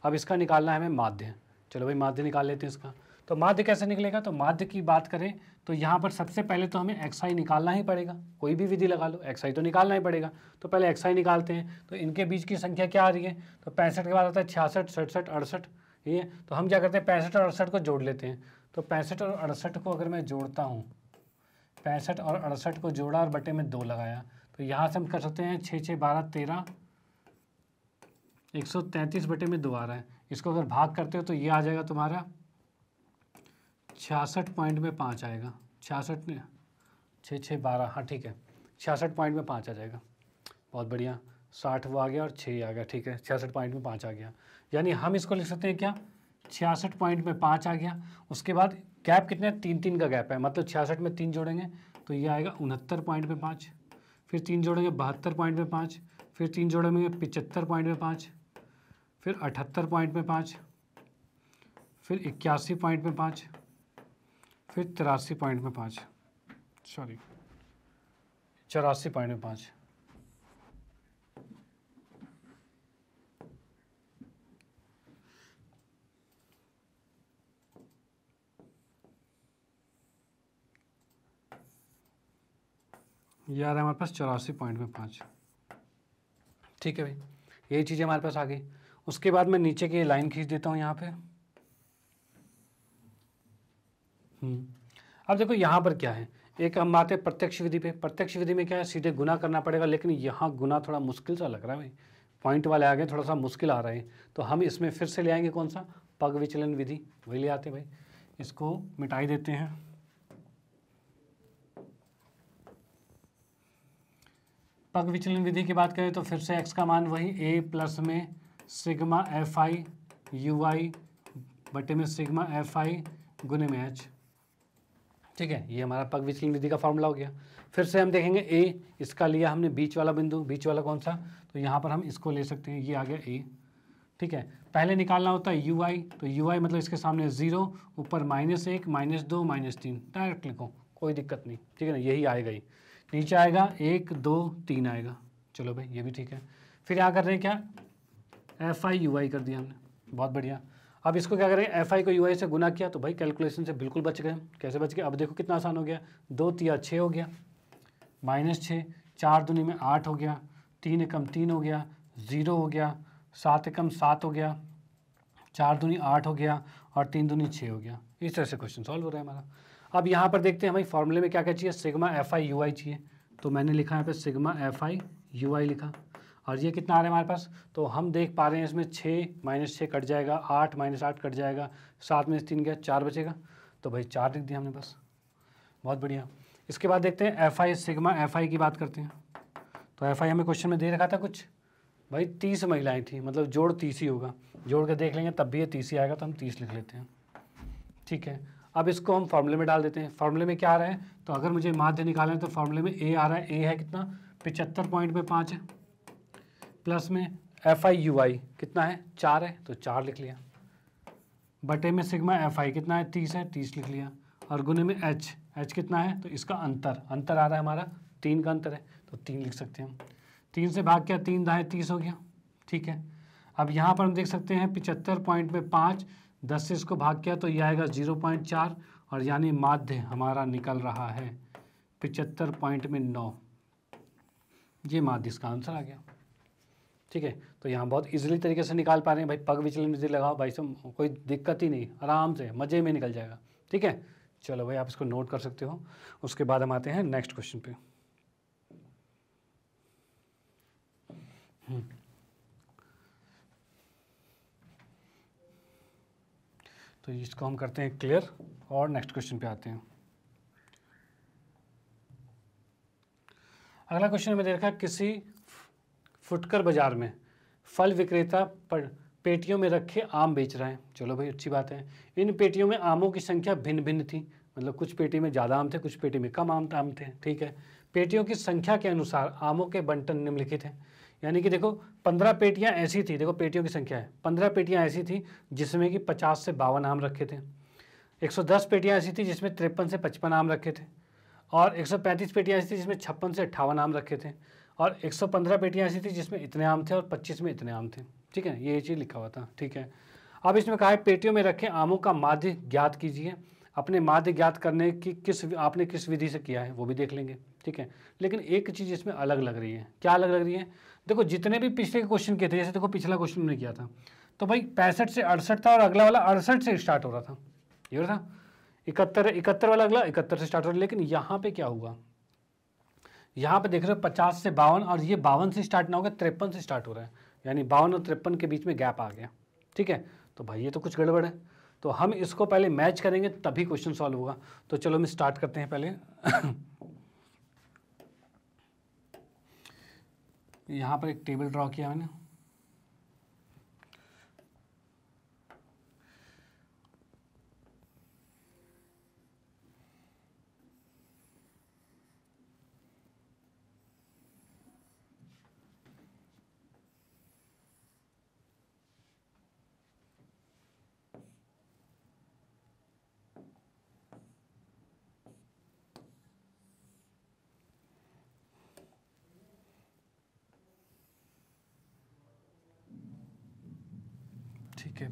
Speaker 1: अब इसका निकालना है हमें माध्य चलो भाई माध्य निकाल लेते हैं इसका तो माध्य कैसे निकलेगा तो माध्य की बात करें तो यहाँ पर सबसे पहले तो हमें एक्स आई निकालना ही पड़ेगा कोई भी विधि लगा लो एक्स आई तो निकालना ही पड़ेगा तो पहले एक्स आई निकालते हैं तो इनके बीच की संख्या क्या आ रही है तो पैंसठ के बाद आता है छियासठ सड़सठ अड़सठ ठीक है तो हम क्या करते हैं पैंसठ और अड़सठ को जोड़ लेते हैं तो पैंसठ और अड़सठ को अगर मैं जोड़ता हूँ पैंसठ और अड़सठ को जोड़ा और बटे में दो लगाया तो यहाँ से हम कर सकते हैं छः छः बारह तेरह एक सौ तैंतीस बटे में दो आ रहा है इसको अगर भाग करते हो तो ये आ जाएगा तुम्हारा छियासठ पॉइंट में पाँच आएगा छियासठ छः छः बारह हाँ ठीक है छियासठ पॉइंट में पाँच आ जाएगा बहुत बढ़िया साठ वो आ गया और छः आ गया ठीक है छियासठ पॉइंट में पाँच आ गया यानी हम इसको लिख सकते हैं क्या छियासठ पॉइंट में पाँच आ गया उसके बाद गैप कितना है तीन तीन का गैप है मतलब छियासठ में तीन जोड़ेंगे तो ये आएगा उनहत्तर पॉइंट में पाँच फिर तीन जोड़ेंगे बहत्तर पॉइंट में पाँच फिर तीन जोड़ेंगे पिचहत्तर पॉइंट में पाँच फिर अठहत्तर पॉइंट में पाँच फिर इक्यासी पॉइंट में पाँच फिर तिरासी पॉइंट में पाँच सॉरी चौरासी पॉइंट में पाँच ये आ रहा है हमारे पास चौरासी पॉइंट में पाँच ठीक है भाई यही चीज़ें हमारे पास आ गई उसके बाद मैं नीचे की लाइन खींच देता हूँ यहाँ पे हम्म, अब देखो यहाँ पर क्या है एक हम आते हैं प्रत्यक्ष विधि पे प्रत्यक्ष विधि में क्या है सीधे गुना करना पड़ेगा लेकिन यहाँ गुना थोड़ा मुश्किल सा लग रहा है भाई पॉइंट वाले आ गए थोड़ा सा मुश्किल आ रहे हैं तो हम इसमें फिर से ले आएंगे कौन सा पग विचलन विधि वही ले आते भाई इसको मिटाई देते हैं पग विचलन विधि की बात करें तो फिर से एक्स का मान वही ए प्लस में sigma F I U I बटे में सिग्मा एफ आई गुने में एच ठीक है ये हमारा पग विचलन विधि का फॉर्मूला हो गया फिर से हम देखेंगे ए इसका लिया हमने बीच वाला बिंदु बीच वाला कौन सा तो यहाँ पर हम इसको ले सकते हैं ये आ गया ए ठीक है पहले निकालना होता है यू आई तो यू आई मतलब इसके सामने ज़ीरो ऊपर माइनस एक माइनस दो माइनस तीन डायरेक्ट लिखो कोई दिक्कत नहीं ठीक है ना यही आएगा ही नीचे आएगा एक दो तीन आएगा चलो भाई ये भी ठीक है फिर यहाँ कर रहे हैं क्या एफ आई यू आई कर दिया हमने बहुत बढ़िया अब इसको क्या करें एफ आई को यू आई से गुना किया तो भाई कैलकुलेशन से बिल्कुल बच गए कैसे बच गए अब देखो कितना आसान हो गया दो तिया छः हो गया माइनस छः चार दुनी में आठ हो गया तीन एकम तीन हो गया ज़ीरो हो गया सात एकम सात हो गया चार दुनी आठ हो गया और तीन दुनी छः हो गया इस तरह से क्वेश्चन सॉल्व हो रहा है हमारा अब यहाँ पर देखते हैं हमारी फॉर्मूले में क्या क्या चाहिए sigma F I U I चाहिए तो मैंने लिखा यहाँ पे sigma F I U I लिखा और ये कितना आ रहा है हमारे पास तो हम देख पा रहे हैं इसमें छः माइनस छः कट जाएगा आठ माइनस आठ कट जाएगा सात माइनस तीन गया चार बचेगा तो भाई चार लिख दिया हमने बस बहुत बढ़िया इसके बाद देखते हैं F I sigma F I की बात करते हैं तो एफ आई हमें क्वेश्चन में दे रखा था कुछ भाई तीस महिलाएँ थी मतलब जोड़ तीस ही होगा जोड़ के देख लेंगे तब भी ये तीस ही आएगा तो हम तीस लिख लेते हैं ठीक है अब इसको हम फॉर्मूले में डाल देते हैं फॉर्मूले में क्या आ रहा है तो अगर मुझे माध्य निकालना है तो फॉर्मूले में ए आ रहा है ए है कितना पिचहत्तर पॉइंट में पाँच है प्लस में एफ आई यू आई कितना है चार है तो चार लिख लिया बटे में सिग्मा एफ आई कितना है तीस है तीस लिख लिया और गुने में एच एच कितना है तो इसका अंतर अंतर आ रहा है हमारा तीन का अंतर है तो तीन लिख सकते हैं हम तीन से भाग क्या तीन दाएँ तीस हो गया ठीक है अब यहाँ पर हम देख सकते हैं पिचहत्तर पॉइंट में पाँच दस से इसको भाग किया तो ये आएगा जीरो पॉइंट चार और यानी माध्य हमारा निकल रहा है पिचहत्तर पॉइंट में नौ ये माध्य इसका आंसर आ गया ठीक है तो यहाँ बहुत इजीली तरीके से निकाल पा रहे हैं भाई पग विचलन विधि लगाओ भाई सब कोई दिक्कत ही नहीं आराम से मज़े में निकल जाएगा ठीक है चलो भाई आप इसको नोट कर सकते हो उसके बाद हम आते हैं नेक्स्ट क्वेश्चन पे हम्म। तो इसको हम करते हैं क्लियर और नेक्स्ट क्वेश्चन पे आते हैं अगला क्वेश्चन हमें देखा किसी फुटकर बाजार में फल विक्रेता पर पेटियों में रखे आम बेच रहे हैं चलो भाई अच्छी बात है इन पेटियों में आमों की संख्या भिन्न भिन्न थी मतलब कुछ पेटी में ज़्यादा आम थे कुछ पेटी में कम आम आम थे ठीक है पेटियों की संख्या के अनुसार आमों के बंटन निम्नलिखित हैं यानी कि देखो पंद्रह पेटियाँ ऐसी थी देखो पेटियों की संख्या है पंद्रह पेटियाँ ऐसी थी जिसमें कि पचास से बावन आम रखे थे एक सौ दस पेटियाँ ऐसी थी जिसमें तिरपन से पचपन आम रखे थे और एक सौ पैंतीस पेटियाँ ऐसी थी जिसमें छप्पन से अट्ठावन आम रखे थे और एक सौ पंद्रह पेटियाँ ऐसी थी जिसमें इतने आम थे और पच्चीस में इतने आम थे ठीक है ये चीज़ लिखा हुआ था ठीक है अब इसमें कहा है पेटियों में रखे आमों का माध्य ज्ञात कीजिए अपने माध्य ज्ञात करने की किस आपने किस विधि से किया है वो भी देख लेंगे ठीक है लेकिन एक चीज़ इसमें अलग लग रही है क्या अलग लग रही है देखो जितने भी पिछले क्वेश्चन किए थे जैसे देखो पिछला क्वेश्चन हमने किया था तो भाई पैंसठ से अड़सठ था और अगला वाला अड़सठ से स्टार्ट हो रहा था ये था इकहत्तर इकहत्तर वाला अगला इकहत्तर से स्टार्ट हो रहा लेकिन यहाँ पे क्या हुआ यहाँ पे देख रहे हो पचास से बावन और ये बावन से स्टार्ट ना होगा तिरपन से स्टार्ट हो रहा है यानी बावन और तिरपन के बीच में गैप आ गया ठीक है तो भाई ये तो कुछ गड़बड़ है तो हम इसको पहले मैच करेंगे तभी क्वेश्चन सॉल्व होगा तो चलो हम स्टार्ट करते हैं पहले यहाँ पर एक टेबल ड्रॉ किया मैंने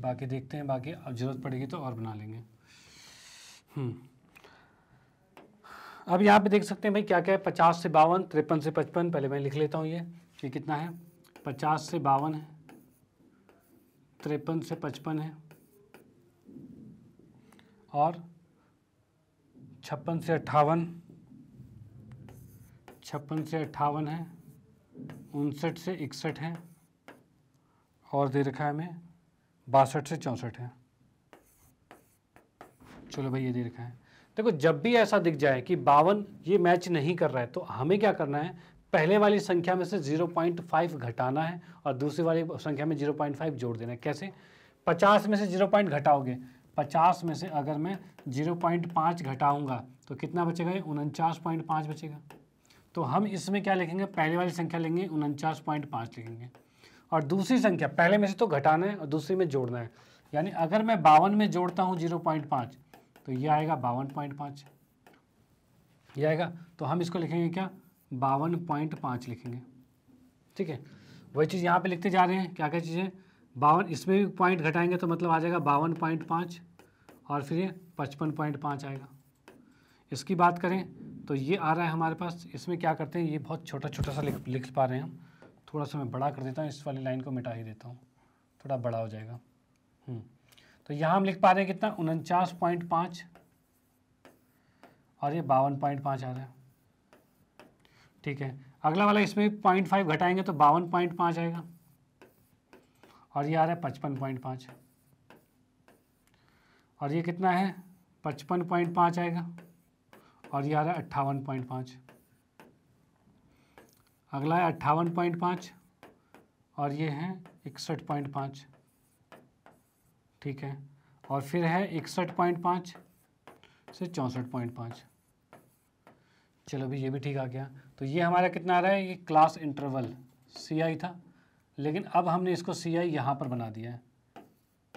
Speaker 1: बाकी देखते हैं बाकी अब ज़रूरत पड़ेगी तो और बना लेंगे हम्म। अब यहाँ पे देख सकते हैं भाई क्या क्या है पचास से बावन तिरपन से पचपन पहले मैं लिख लेता हूँ ये कि कितना है पचास से बावन है तिरपन से पचपन है और छप्पन से अट्ठावन छप्पन से अट्ठावन है उनसठ से इकसठ है और दे रखा है हमें बासठ से चौंसठ है चलो भाई ये दे रखा है देखो जब भी ऐसा दिख जाए कि बावन ये मैच नहीं कर रहा है तो हमें क्या करना है पहले वाली संख्या में से 0.5 घटाना है और दूसरी वाली संख्या में 0.5 जोड़ देना है कैसे 50 में से 0.5 घटाओगे 50 में से अगर मैं 0.5 घटाऊंगा तो कितना बचेगा ये उनचास बचेगा तो हम इसमें क्या लिखेंगे पहले वाली संख्या लेंगे उनचास लिखेंगे और दूसरी संख्या पहले में से तो घटाना है और दूसरी में जोड़ना है यानी अगर मैं बावन में जोड़ता हूँ जीरो पॉइंट पाँच तो यह आएगा बावन पॉइंट पाँच यह आएगा तो हम इसको लिखेंगे क्या बावन पॉइंट पाँच लिखेंगे ठीक है वही चीज़ यहाँ पे लिखते जा रहे हैं क्या क्या चीज़ें बावन इसमें भी पॉइंट घटाएंगे तो मतलब आ जाएगा बावन पॉइंट पाँच और फिर ये पचपन पॉइंट पाँच आएगा इसकी बात करें तो ये आ रहा है हमारे पास इसमें क्या करते हैं ये बहुत छोटा छोटा सा लिख लिख पा रहे हैं हम थोड़ा सा मैं बड़ा कर देता हूँ इस वाली लाइन को मिटा ही देता हूँ थोड़ा बड़ा हो जाएगा हम्म। तो यहाँ हम लिख पा रहे हैं कितना उनचास पॉइंट पाँच और ये बावन पॉइंट पाँच आ रहा है ठीक है अगला वाला इसमें पॉइंट फाइव घटाएंगे तो बावन पॉइंट पाँच आएगा और ये आ रहा है पचपन पॉइंट पाँच और ये कितना है पचपन पॉइंट पाँच आएगा और ये आ रहा है अट्ठावन पॉइंट पाँच अगला है अट्ठावन पॉइंट पाँच और ये है इकसठ पॉइंट पाँच ठीक है और फिर है इकसठ पॉइंट पाँच से चौंसठ पॉइंट पाँच चलो भी ये भी ठीक आ गया तो ये हमारा कितना आ रहा है ये क्लास इंटरवल सी आई था लेकिन अब हमने इसको सी आई यहाँ पर बना दिया है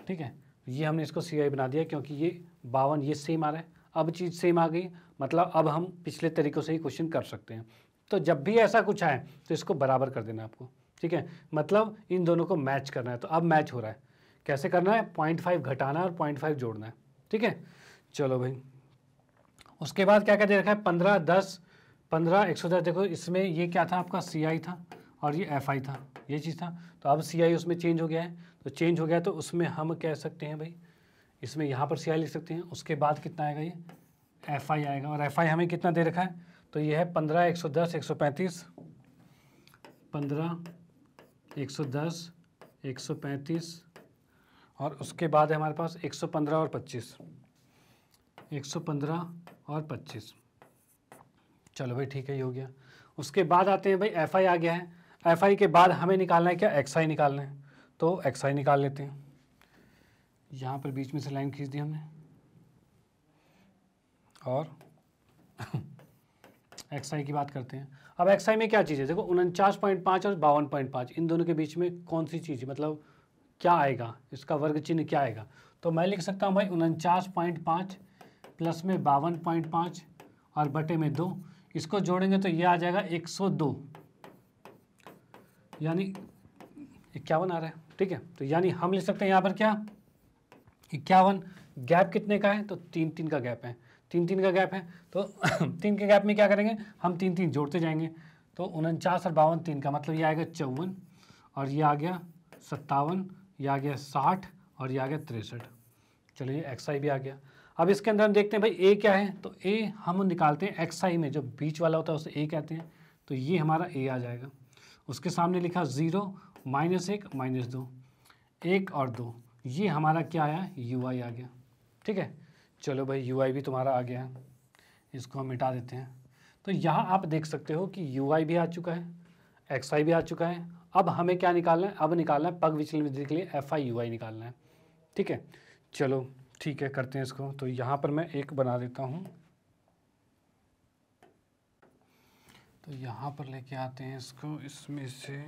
Speaker 1: ठीक है तो ये हमने इसको सी आई बना दिया क्योंकि ये बावन ये सेम आ रहा है अब चीज़ सेम आ गई मतलब अब हम पिछले तरीक़ों से ही क्वेश्चन कर सकते हैं तो जब भी ऐसा कुछ आए तो इसको बराबर कर देना आपको ठीक है मतलब इन दोनों को मैच करना है तो अब मैच हो रहा है कैसे करना है पॉइंट फाइव घटाना है और पॉइंट फाइव जोड़ना है ठीक है चलो भाई उसके बाद क्या क्या दे रखा है पंद्रह दस पंद्रह एक सौ दस देखो इसमें ये क्या था आपका सी आई था और ये एफ आई था ये चीज़ था तो अब सी आई उसमें चेंज हो गया है तो चेंज हो गया तो उसमें हम कह सकते हैं भाई इसमें यहाँ पर सी आई लिख सकते हैं उसके बाद कितना आएगा ये एफ आई आएगा और एफ आई हमें कितना दे रखा है तो यह है पंद्रह एक सौ दस एक सौ पैंतीस पंद्रह एक सौ दस एक सौ पैंतीस और उसके बाद है हमारे पास एक सौ पंद्रह और पच्चीस एक सौ पंद्रह और पच्चीस चलो भाई ठीक है ये हो गया उसके बाद आते हैं भाई एफ आई आ गया है एफ आई के बाद हमें निकालना है क्या एक्स आई निकालना है तो एक्स आई निकाल लेते हैं यहाँ पर बीच में से लाइन खींच दी हमने और एक्स आई की बात करते हैं अब एक्स आई में क्या चीज़ है देखो उनचास पॉइंट पाँच और बावन पॉइंट पाँच इन दोनों के बीच में कौन सी चीज़ मतलब क्या आएगा इसका वर्ग चिन्ह क्या आएगा तो मैं लिख सकता हूँ भाई उनचास पॉइंट पाँच प्लस में बावन पॉइंट पाँच और बटे में दो इसको जोड़ेंगे तो ये आ जाएगा एक सौ दो यानी इक्यावन आ रहा है ठीक है तो यानी हम लिख सकते हैं यहाँ पर क्या इक्यावन गैप कितने का है तो तीन तीन का गैप है तीन तीन का गैप है तो तीन के गैप में क्या करेंगे हम तीन तीन जोड़ते जाएंगे तो उनचास और बावन तीन का मतलब ये आएगा चौवन और ये आ गया सत्तावन ये आ गया साठ और ये आ गया तिरसठ चलिए एक्स आई भी आ गया अब इसके अंदर हम देखते हैं भाई ए क्या है तो ए हम निकालते हैं एक्स आई में जो बीच वाला होता है उसे ए कहते हैं तो ये हमारा ए आ जाएगा उसके सामने लिखा ज़ीरो माइनस एक माइनस दो एक और दो ये हमारा क्या आया यू आई आ गया ठीक है चलो भाई यू भी तुम्हारा आ गया है इसको हम मिटा देते हैं तो यहाँ आप देख सकते हो कि यू भी आ चुका है एक्स भी आ चुका है अब हमें क्या निकालना है अब निकालना है पग विचलन विधि के लिए एफ आई यू आई निकालना है ठीक है चलो ठीक है करते हैं इसको तो यहाँ पर मैं एक बना देता हूँ तो यहाँ पर लेके आते हैं इसको इसमें से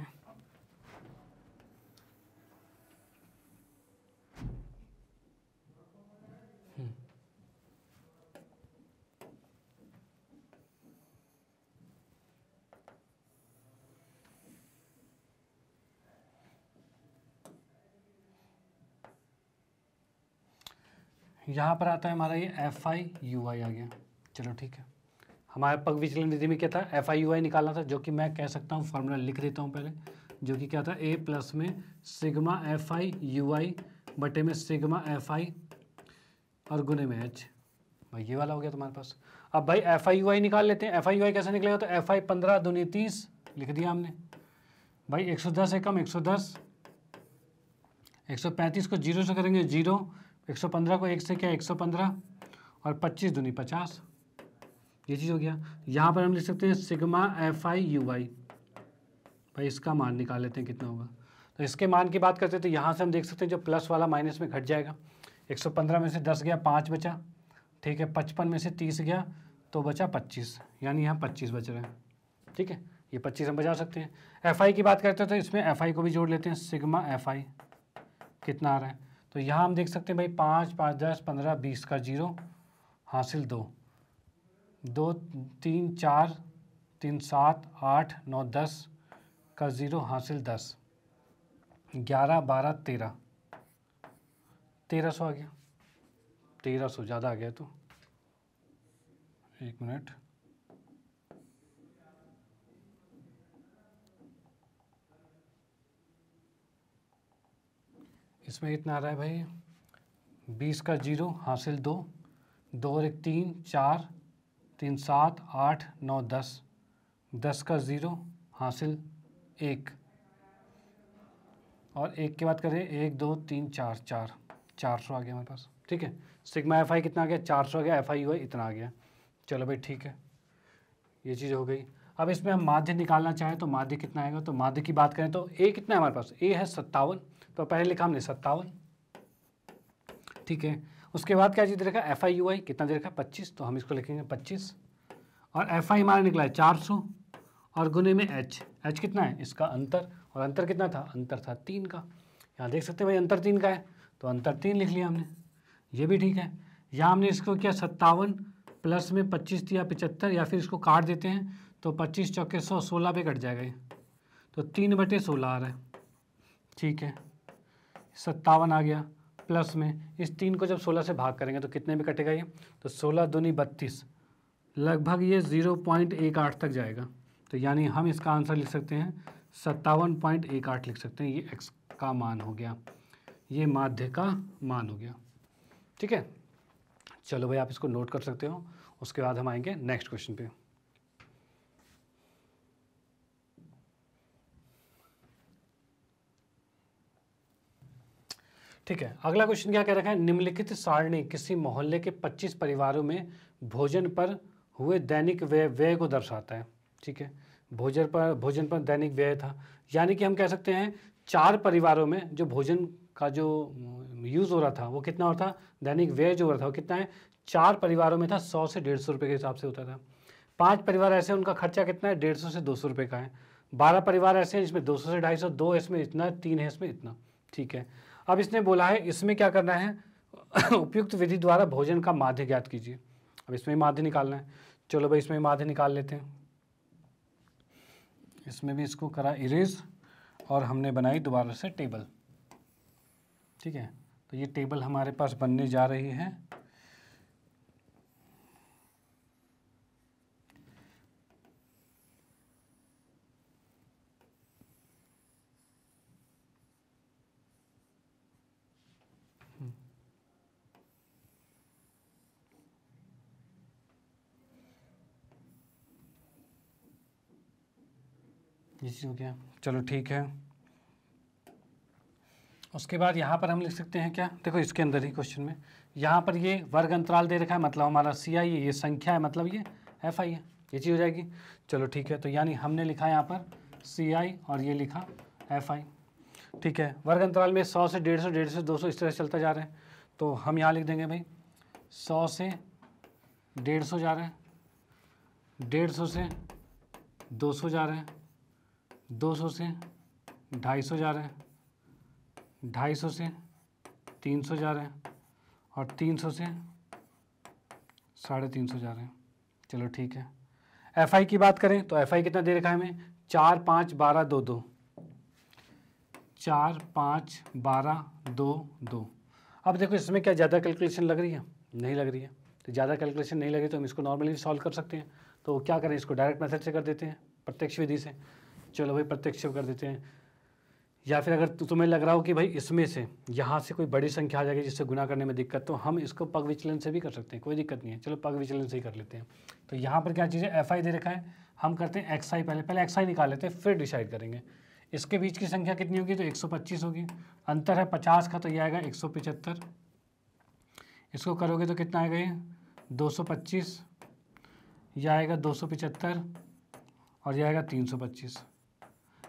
Speaker 1: यहाँ पर आता है हमारा ये एफ आई यू आई आ गया चलो ठीक है हमारे पग विचलन विधि में क्या था एफ आई यू आई निकालना था जो कि मैं कह सकता हूँ फॉर्मूला लिख देता हूँ पहले जो कि क्या था ए प्लस में sigma F I U I बटे में सिग्मा एफ आई और गुने में एच भाई ये वाला हो गया तुम्हारे पास अब भाई एफ आई यू आई निकाल लेते हैं एफ आई यू आई कैसे निकलेगा तो एफ आई पंद्रह दो तीस लिख दिया हमने भाई एक सौ दस एकम एक सौ दस एक सौ पैंतीस को जीरो से करेंगे जीरो 115 को एक से क्या 115 और 25 दूनी 50 ये चीज़ हो गया यहाँ पर हम लिख सकते हैं sigma F I U I भाई इसका मान निकाल लेते हैं कितना होगा तो इसके मान की बात करते हैं तो यहाँ से हम देख सकते हैं जो प्लस वाला माइनस में घट जाएगा 115 में से 10 गया पाँच बचा ठीक है 55 में से 30 गया तो बचा 25 यानी यहाँ 25 बच रहे हैं ठीक है ये 25 हम बचा सकते हैं एफ की बात करते हैं तो इसमें एफ को भी जोड़ लेते हैं सिग्मा एफ कितना आ रहा है तो यहाँ हम देख सकते हैं भाई पाँच पाँच दस पंद्रह बीस का जीरो हासिल दो दो तीन चार तीन सात आठ नौ दस का ज़ीरो हासिल दस ग्यारह बारह तेरह तेरह सौ आ गया तेरह सौ ज़्यादा आ गया तो एक मिनट इसमें कितना आ रहा है भाई बीस का जीरो हासिल दो दो और एक तीन चार तीन सात आठ नौ दस दस का ज़ीरो हासिल एक और एक की बात करें एक दो तीन चार चार चार सौ आ गया हमारे पास ठीक है सिग्मा एफ आई कितना आ गया चार सौ आ गया एफ आई इतना आ गया चलो भाई ठीक है ये चीज़ हो गई अब इसमें हम माध्य निकालना चाहें तो माध्य कितना आएगा तो माध्य की बात करें तो ए कितना है हमारे पास ए है सत्तावन तो पहले लिखा हमने सत्तावन ठीक है उसके बाद क्या चीज़ देखा एफ आई यू आई कितना दे रखा पच्चीस तो हम इसको लिखेंगे पच्चीस और एफ आई हमारा निकला है चार सौ और गुने में एच एच कितना है इसका अंतर और अंतर कितना था अंतर था तीन का यहाँ देख सकते हैं भाई अंतर तीन का है तो अंतर तीन लिख लिया हमने ये भी ठीक है या हमने इसको किया सत्तावन प्लस में पच्चीस दिया पिचहत्तर या फिर इसको काट देते हैं तो पच्चीस चौके सौ सोलह पे कट जाएगा ये तो तीन बटे सोलह आ रहा है ठीक है सत्तावन आ गया प्लस में इस तीन को जब सोलह से भाग करेंगे तो कितने में कटेगा ये तो सोलह दूनी बत्तीस लगभग ये ज़ीरो पॉइंट एक आठ तक जाएगा तो यानी हम इसका आंसर लिख सकते हैं सत्तावन पॉइंट एक आठ लिख सकते हैं ये एक्स का मान हो गया ये माध्य का मान हो गया ठीक है चलो भाई आप इसको नोट कर सकते हो उसके बाद हम आएंगे नेक्स्ट क्वेश्चन पे ठीक है अगला क्वेश्चन क्या कह रखा है निम्नलिखित सारणी किसी मोहल्ले के 25 परिवारों में भोजन पर हुए दैनिक व्यय व्यय को दर्शाता है ठीक है भोजन पर भोजन पर दैनिक व्यय था यानी कि हम कह सकते हैं चार परिवारों में जो भोजन का जो यूज़ हो रहा था वो कितना हो रहा था दैनिक व्यय जो हो रहा था वो कितना है चार परिवारों में था सौ से डेढ़ सौ रुपये के हिसाब से होता था पांच परिवार ऐसे उनका खर्चा कितना है डेढ़ सौ से दो सौ रुपये का है बारह परिवार ऐसे हैं जिसमें दो सौ से ढाई सौ दो है इसमें इतना तीन है इसमें इतना ठीक है अब इसने बोला है इसमें क्या करना है उपयुक्त विधि द्वारा भोजन का माध्य ज्ञात कीजिए अब इसमें माध्य निकालना है चलो भाई इसमें माध्य निकाल लेते हैं इसमें भी इसको करा इरेज और हमने बनाई दोबारा से टेबल ठीक है तो ये टेबल हमारे पास बनने जा रही है ये चीज़ हो गया चलो ठीक है उसके बाद यहाँ पर हम लिख सकते हैं क्या देखो इसके अंदर ही क्वेश्चन में यहाँ पर ये वर्ग अंतराल दे रखा है मतलब हमारा सी आई है ये संख्या है मतलब ये एफ आई है ये चीज़ हो जाएगी चलो ठीक है तो यानी हमने लिखा यहाँ पर सी आई और ये लिखा एफ आई ठीक है वर्ग अंतराल में सौ से डेढ़ सौ डेढ़ से दो सौ इस तरह से चलता जा रहा है तो हम यहाँ लिख देंगे भाई सौ से डेढ़ सौ जा रहे हैं डेढ़ सौ से दो सौ जा रहे हैं 200 से 250 जा रहे हैं 250 से 300 जा रहे हैं और 300 से साढ़े तीन सौ जा रहे हैं चलो ठीक है एफ आई की बात करें तो एफ आई कितना दे रखा है हमें चार पाँच बारह दो दो चार पाँच बारह दो दो अब देखो इसमें क्या ज़्यादा कैलकुलेशन लग रही है नहीं लग रही है तो ज़्यादा कैलकुलेशन नहीं रही तो हम इसको नॉर्मली सॉल्व कर सकते हैं तो क्या करें इसको डायरेक्ट मेथड से कर देते हैं प्रत्यक्ष विधि से चलो भाई प्रत्यक्ष कर देते हैं या फिर अगर तुम्हें लग रहा हो कि भाई इसमें से यहाँ से कोई बड़ी संख्या आ जाएगी जिससे गुना करने में दिक्कत तो हम इसको पग विचलन से भी कर सकते हैं कोई दिक्कत नहीं है चलो पग विचलन से ही कर लेते हैं तो यहाँ पर क्या चीज़ है एफ दे रखा है हम करते हैं एक्स पहले पहले एक्स निकाल लेते हैं फिर डिसाइड करेंगे इसके बीच की संख्या कितनी होगी तो एक होगी अंतर है पचास का तो यह आएगा एक इसको करोगे तो कितना आएगा ये दो सौ आएगा दो और यह आएगा पच्चीस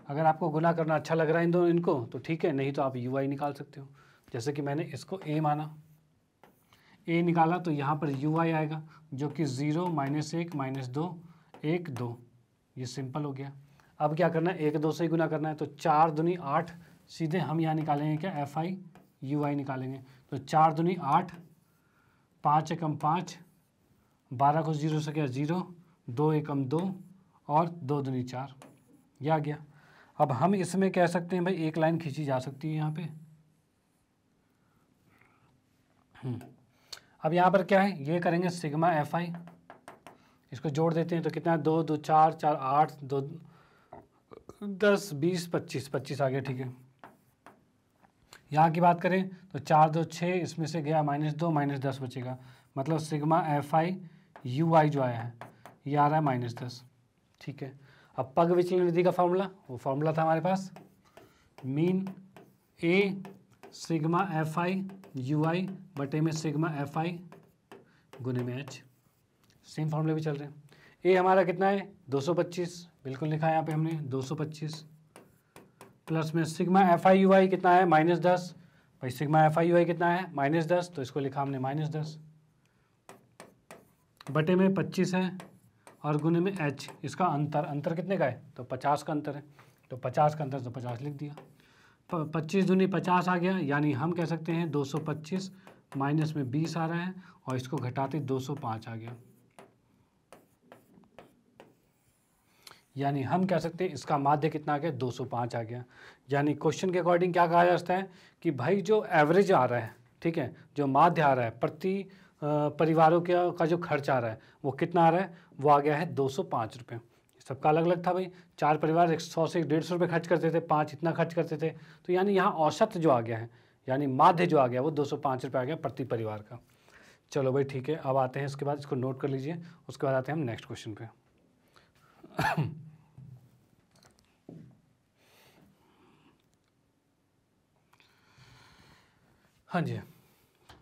Speaker 1: अगर आपको गुना करना अच्छा लग रहा है इन दोनों इनको तो ठीक है नहीं तो आप यू आई निकाल सकते हो जैसे कि मैंने इसको ए माना ए निकाला तो यहाँ पर यू आई आएगा जो कि ज़ीरो माइनस एक माइनस दो एक दो ये सिंपल हो गया अब क्या करना है एक दो से ही गुना करना है तो चार दुनी आठ सीधे हम यहाँ निकालेंगे क्या एफ आई यू आई निकालेंगे तो चार दुनी आठ पाँच एकम पाँच बारह को ज़ीरो से क्या ज़ीरो दो एकम दो और दो दुनी चार यह आ गया अब हम इसमें कह सकते हैं भाई एक लाइन खींची जा सकती है यहाँ पे हम्म। अब यहाँ पर क्या है ये करेंगे सिग्मा एफ आई इसको जोड़ देते हैं तो कितना है दो दो चार चार आठ दो दस बीस पच्चीस पच्चीस आ गया ठीक है यहाँ की बात करें तो चार दो छः इसमें से गया माइनस दो माइनस दस बचेगा मतलब sigma F I U I जो आया है ये आ रहा है माइनस दस ठीक है अब पग विचलन विधि का फॉर्मूला वो फॉर्मूला था हमारे पास mean A sigma F I U I बटे में सिग्मा एफ आई गुने में एच सेम फॉर्मूले भी चल रहे हैं ए हमारा कितना है 225 बिल्कुल लिखा है यहाँ पे हमने 225 प्लस में sigma F I U I कितना है माइनस दस भाई sigma F I U I कितना है माइनस दस तो इसको लिखा हमने माइनस दस बटे में 25 है और गुने में एच इसका अंतर अंतर कितने का है तो पचास का अंतर है तो पचास का अंतर तो पचास लिख दिया पच्चीस दूनी पचास आ गया यानी हम कह सकते हैं दो सौ पच्चीस माइनस में बीस आ रहा है और इसको घटाते दो सौ पाँच आ गया यानी हम कह सकते हैं इसका माध्य कितना आ गया दो सौ पाँच आ गया यानी क्वेश्चन के अकॉर्डिंग क्या कहा जाता है कि भाई जो एवरेज आ रहा है ठीक है जो माध्य आ रहा है प्रति परिवारों के का जो खर्च आ रहा है वो कितना आ रहा है वो आ गया है दो सौ पाँच रुपये सबका अलग अलग था भाई चार परिवार एक सौ से डेढ़ सौ रुपये खर्च करते थे पाँच इतना खर्च करते थे तो यानी यहाँ औसत जो आ गया है यानी माध्य जो आ गया वो दो सौ पाँच रुपये आ गया प्रति परिवार का चलो भाई ठीक है अब आते हैं इसके बाद इसको नोट कर लीजिए उसके बाद आते हैं हम नेक्स्ट क्वेश्चन पे हाँ जी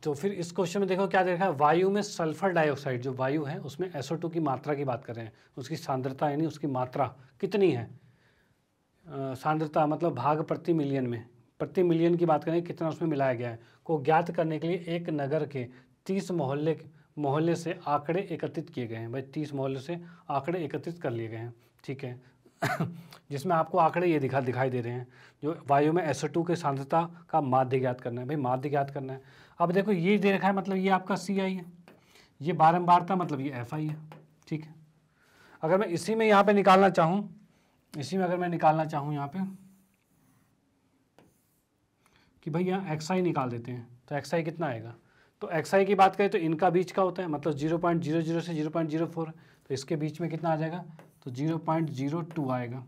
Speaker 1: तो फिर इस क्वेश्चन में देखो क्या देखा है वायु में सल्फर डाइऑक्साइड जो वायु है उसमें टू की मात्रा की बात कर रहे हैं उसकी सांद्रता यानी उसकी मात्रा कितनी है सांद्रता मतलब भाग प्रति मिलियन में प्रति मिलियन की बात करें कितना उसमें मिलाया गया है को ज्ञात करने के लिए एक नगर के तीस मोहल्ले मोहल्ले से आंकड़े एकत्रित किए गए हैं भाई तीस मोहल्ले से आंकड़े एकत्रित कर लिए गए हैं ठीक है जिसमें आपको आंकड़े ये दिखा दिखाई दे रहे हैं जो वायु में एसो टू के सांद्रता का माध्य ज्ञात करना है भाई माध्य ज्ञात करना है अब देखो ये दे रखा है मतलब ये आपका सी आई है ये बारम्बारता मतलब ये एफ आई है ठीक है अगर मैं इसी में यहाँ पे निकालना चाहूँ इसी में अगर मैं निकालना चाहूँ यहाँ पे कि भाई यहाँ एक्स आई निकाल देते हैं तो एक्स आई कितना आएगा तो एक्स आई की बात करें तो इनका बीच का होता है मतलब जीरो पॉइंट जीरो जीरो से जीरो पॉइंट जीरो फोर तो इसके बीच में कितना आ जाएगा तो जीरो पॉइंट जीरो टू आएगा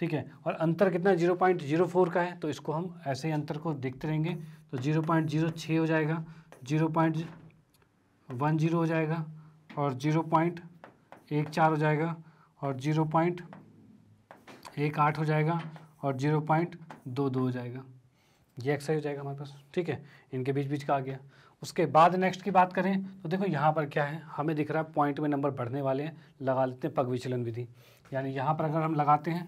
Speaker 1: ठीक है और अंतर कितना जीरो पॉइंट जीरो फोर का है तो इसको हम ऐसे ही अंतर को देखते रहेंगे तो जीरो पॉइंट जीरो छः हो जाएगा जीरो पॉइंट वन जीरो हो जाएगा और जीरो पॉइंट एक चार हो जाएगा और जीरो पॉइंट एक आठ हो जाएगा और जीरो पॉइंट दो दो हो जाएगा ये एक्सरसाइज हो जाएगा हमारे पास ठीक है इनके बीच बीच का आ गया उसके बाद नेक्स्ट की बात करें तो देखो यहाँ पर क्या है हमें दिख रहा है पॉइंट में नंबर बढ़ने वाले हैं लगा लेते हैं पग विचलन विधि यानी यहाँ पर अगर हम लगाते हैं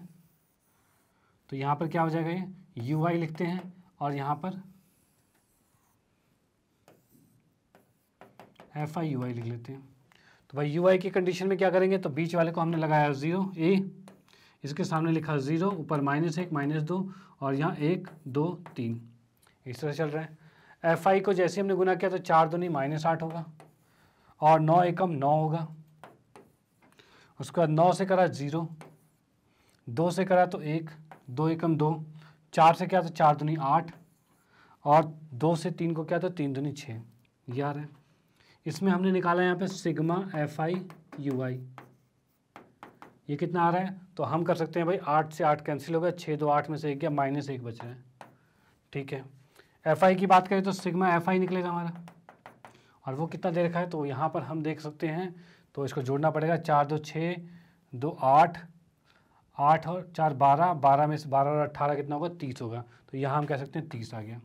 Speaker 1: तो यहाँ पर क्या हो जाएगा ये यू आई लिखते हैं और यहाँ पर एफ आई यू आई लिख लेते हैं तो भाई यू आई की कंडीशन में क्या करेंगे तो बीच वाले को हमने लगाया ज़ीरो ए इसके सामने लिखा ज़ीरो ऊपर माइनस एक माइनस दो और यहाँ एक दो तीन इस तरह चल रहा है एफ आई को जैसे हमने गुना किया तो चार नहीं माइनस आठ होगा और नौ एकम नौ होगा उसके बाद नौ से करा ज़ीरो दो से करा तो एक दो एकम दो चार से क्या तो चार दुनी आठ और दो से तीन को क्या तो तीन दुनी छः यार है इसमें हमने निकाला यहाँ पे sigma F I U I ये कितना आ रहा है तो हम कर सकते हैं भाई आठ से आठ कैंसिल हो गया छः दो आठ में से एक गया माइनस एक बच रहा है ठीक है एफ आई की बात करें तो सिग्मा एफ आई निकलेगा हमारा और वो कितना दे रखा है तो यहाँ पर हम देख सकते हैं तो इसको जोड़ना पड़ेगा चार दो छः दो आठ आठ और चार बारह बारह में से बारह और अट्ठारह कितना होगा तीस होगा तो यहाँ हम कह सकते हैं तीस आ गया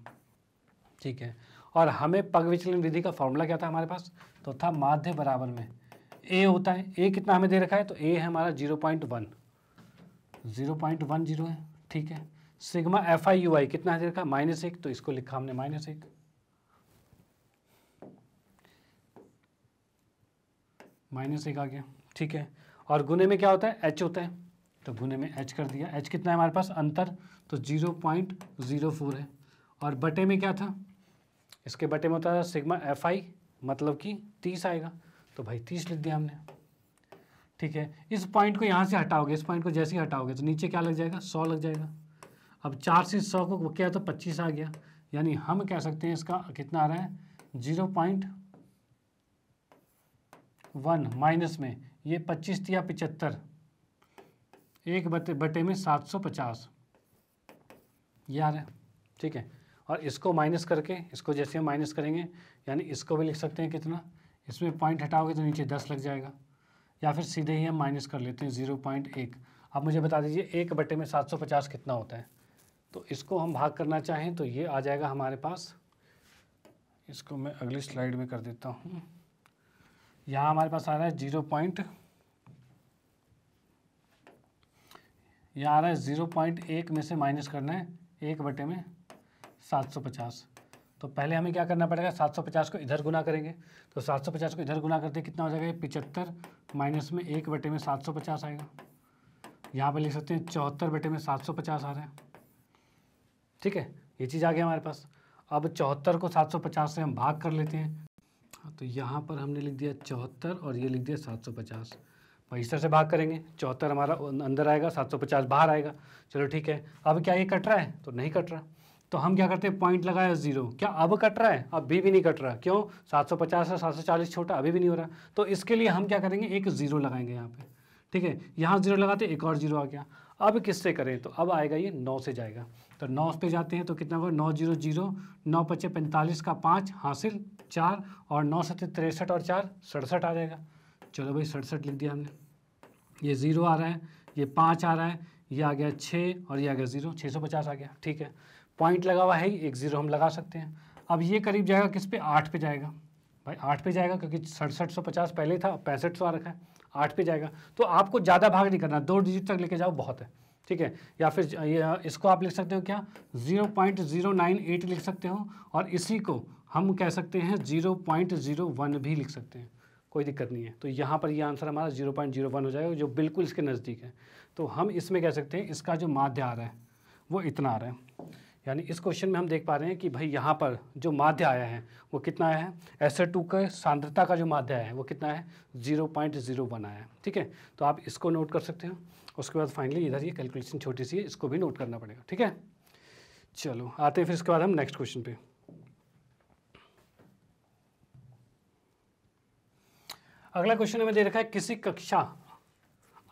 Speaker 1: ठीक है और हमें पग विचलन विधि का फॉर्मूला क्या था हमारे पास तो था माध्य बराबर में ए होता है ए कितना हमें दे रखा है तो ए है हमारा zero point one zero point one zero है ठीक है sigma F I U I कितना है देखा माइनस एक तो इसको लिखा हमने माइनस एक माइनस एक आ गया ठीक है और गुने में क्या होता है एच होता है तो गुने में एच कर दिया एच कितना है हमारे पास अंतर तो जीरो पॉइंट जीरो फोर है और बटे में क्या था इसके बटे में होता था सिग्मा एफ आई मतलब कि तीस आएगा तो भाई तीस लिख दिया हमने ठीक है इस पॉइंट को यहाँ से हटाओगे इस पॉइंट को जैसे ही हटाओगे तो नीचे क्या लग जाएगा सौ लग जाएगा अब चार से सौ को क्या तो पच्चीस आ गया यानी हम कह सकते हैं इसका कितना आ रहा है जीरो पॉइंट वन माइनस में ये पच्चीस या पिचहत्तर एक बटे बटे में सात सौ पचास ये आ रहा है ठीक है और इसको माइनस करके इसको जैसे हम माइनस करेंगे यानी इसको भी लिख सकते हैं कितना इसमें पॉइंट हटाओगे तो नीचे दस लग जाएगा या फिर सीधे ही हम माइनस कर लेते हैं ज़ीरो पॉइंट एक आप मुझे बता दीजिए एक बटे में सात सौ पचास कितना होता है तो इसको हम भाग करना चाहें तो ये आ जाएगा हमारे पास इसको मैं अगली स्लाइड में कर देता हूँ यहाँ हमारे पास आ रहा है जीरो पॉइंट यहाँ आ रहा है ज़ीरो पॉइंट एक में से माइनस करना है एक बटे में सात सौ पचास तो पहले हमें क्या करना पड़ेगा सात सौ पचास को इधर गुना करेंगे तो सात सौ पचास को इधर गुना करते कितना हो जाएगा ये पिचहत्तर माइनस में एक बटे में सात सौ पचास आएगा यहाँ पर लिख सकते हैं चौहत्तर बटे में सात सौ पचास आ रहा है ठीक है ये चीज़ आ गई हमारे पास अब चौहत्तर को 750 से हम भाग कर लेते हैं हाँ, तो यहाँ पर हमने लिख दिया चौहत्तर और ये लिख दिया 750 पैंसठ से भाग करेंगे चौहत्तर हमारा अंदर आएगा 750 बाहर आएगा चलो ठीक है अब क्या ये कट रहा है तो नहीं कट रहा तो हम क्या करते हैं पॉइंट लगाया जीरो क्या अब कट रहा है अब भी नहीं कट रहा क्यों 750 सौ 740 छोटा अभी भी नहीं हो रहा तो इसके लिए हम क्या करेंगे एक ज़ीरो लगाएंगे यहाँ पर ठीक है यहाँ ज़ीरो लगाते एक और ज़ीरो आ गया अब किससे करें तो अब आएगा ये नौ से जाएगा तो नौ पे जाते हैं तो कितना होगा नौ जीरो जीरो नौ पच्चे पैंतालीस का पाँच हासिल चार और नौ सत्य तिरसठ और चार सड़सठ आ जाएगा चलो भाई सड़सठ लिख दिया हमने ये ज़ीरो आ रहा है ये पाँच आ रहा है ये आ गया छः और ये आ गया ज़ीरो छः सौ पचास आ गया ठीक है पॉइंट लगा हुआ है एक ज़ीरो हम लगा सकते हैं अब ये करीब जाएगा किस पे आठ पे जाएगा भाई आठ पे जाएगा क्योंकि सड़सठ सौ पचास पहले था पैंसठ सौ आ रखा है आठ पे जाएगा तो आपको ज़्यादा भाग नहीं करना दो डिजिट तक लेके जाओ बहुत है ठीक है या फिर ये इसको आप लिख सकते हो क्या 0.098 लिख सकते हो और इसी को हम कह सकते हैं 0.01 भी लिख सकते हैं कोई दिक्कत नहीं है तो यहाँ पर ये यह आंसर हमारा 0.01 हो जाएगा जो बिल्कुल इसके नज़दीक है तो हम इसमें कह सकते हैं इसका जो माध्य आ रहा है वो इतना आ रहा है यानी इस क्वेश्चन में हम देख पा रहे हैं कि भाई यहाँ पर जो माध्य आया है वो कितना आया है ए टू का सांद्रता का जो माध्य आया है वो कितना है 0.01 आया है ठीक है तो आप इसको नोट कर सकते हो उसके बाद फाइनली इधर ये कैलकुलेशन छोटी सी है इसको भी नोट करना पड़ेगा ठीक है चलो आते हैं फिर इसके बाद हम नेक्स्ट क्वेश्चन पे अगला क्वेश्चन हमें दे रखा है किसी कक्षा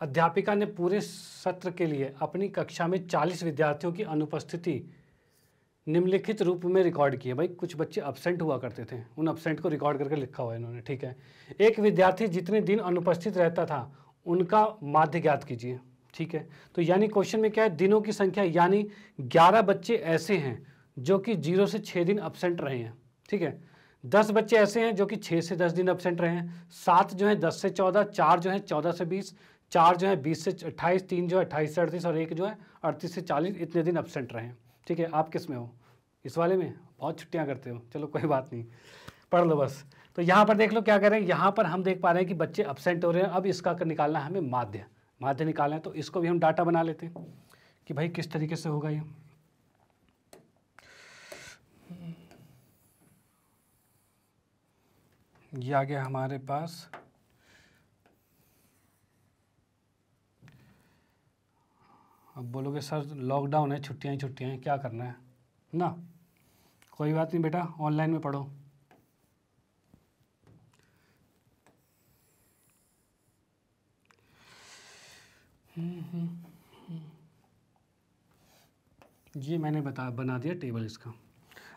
Speaker 1: अध्यापिका ने पूरे सत्र के लिए अपनी कक्षा में 40 विद्यार्थियों की अनुपस्थिति निम्नलिखित रूप में रिकॉर्ड किया भाई कुछ बच्चे अब्सेंट हुआ करते थे उन अब्सेंट को रिकॉर्ड करके लिखा हुआ है इन्होंने ठीक है एक विद्यार्थी जितने दिन अनुपस्थित रहता था उनका माध्य ज्ञात कीजिए ठीक है तो यानी क्वेश्चन में क्या है दिनों की संख्या यानी ग्यारह बच्चे ऐसे हैं जो कि जीरो से छः दिन अपसेंट रहे हैं ठीक है दस बच्चे ऐसे हैं जो कि छः से दस दिन अपसेंट रहे हैं सात जो है दस से चौदह चार जो है चौदह से बीस चार जो है बीस से अट्ठाईस तीन जो है अट्ठाईस से अड़तीस और एक जो है अड़तीस से चालीस इतने दिन अपसेंट रहे हैं ठीक है आप किस में हो इस वाले में बहुत छुट्टियाँ करते हो चलो कोई बात नहीं पढ़ लो बस तो यहाँ पर देख लो क्या कह रहे हैं यहाँ पर हम देख पा रहे हैं कि बच्चे अपसेंट हो रहे हैं अब इसका निकालना है हमें माध्य माध्य निकाले तो इसको भी हम डाटा बना लेते हैं कि भाई किस तरीके से होगा ये ये आ गया हमारे पास अब बोलोगे सर लॉकडाउन है छुट्टियाँ छुट्टियाँ क्या करना है ना कोई बात नहीं बेटा ऑनलाइन में पढ़ो हम्म, हम्म, हम्म। जी मैंने बता बना दिया टेबल इसका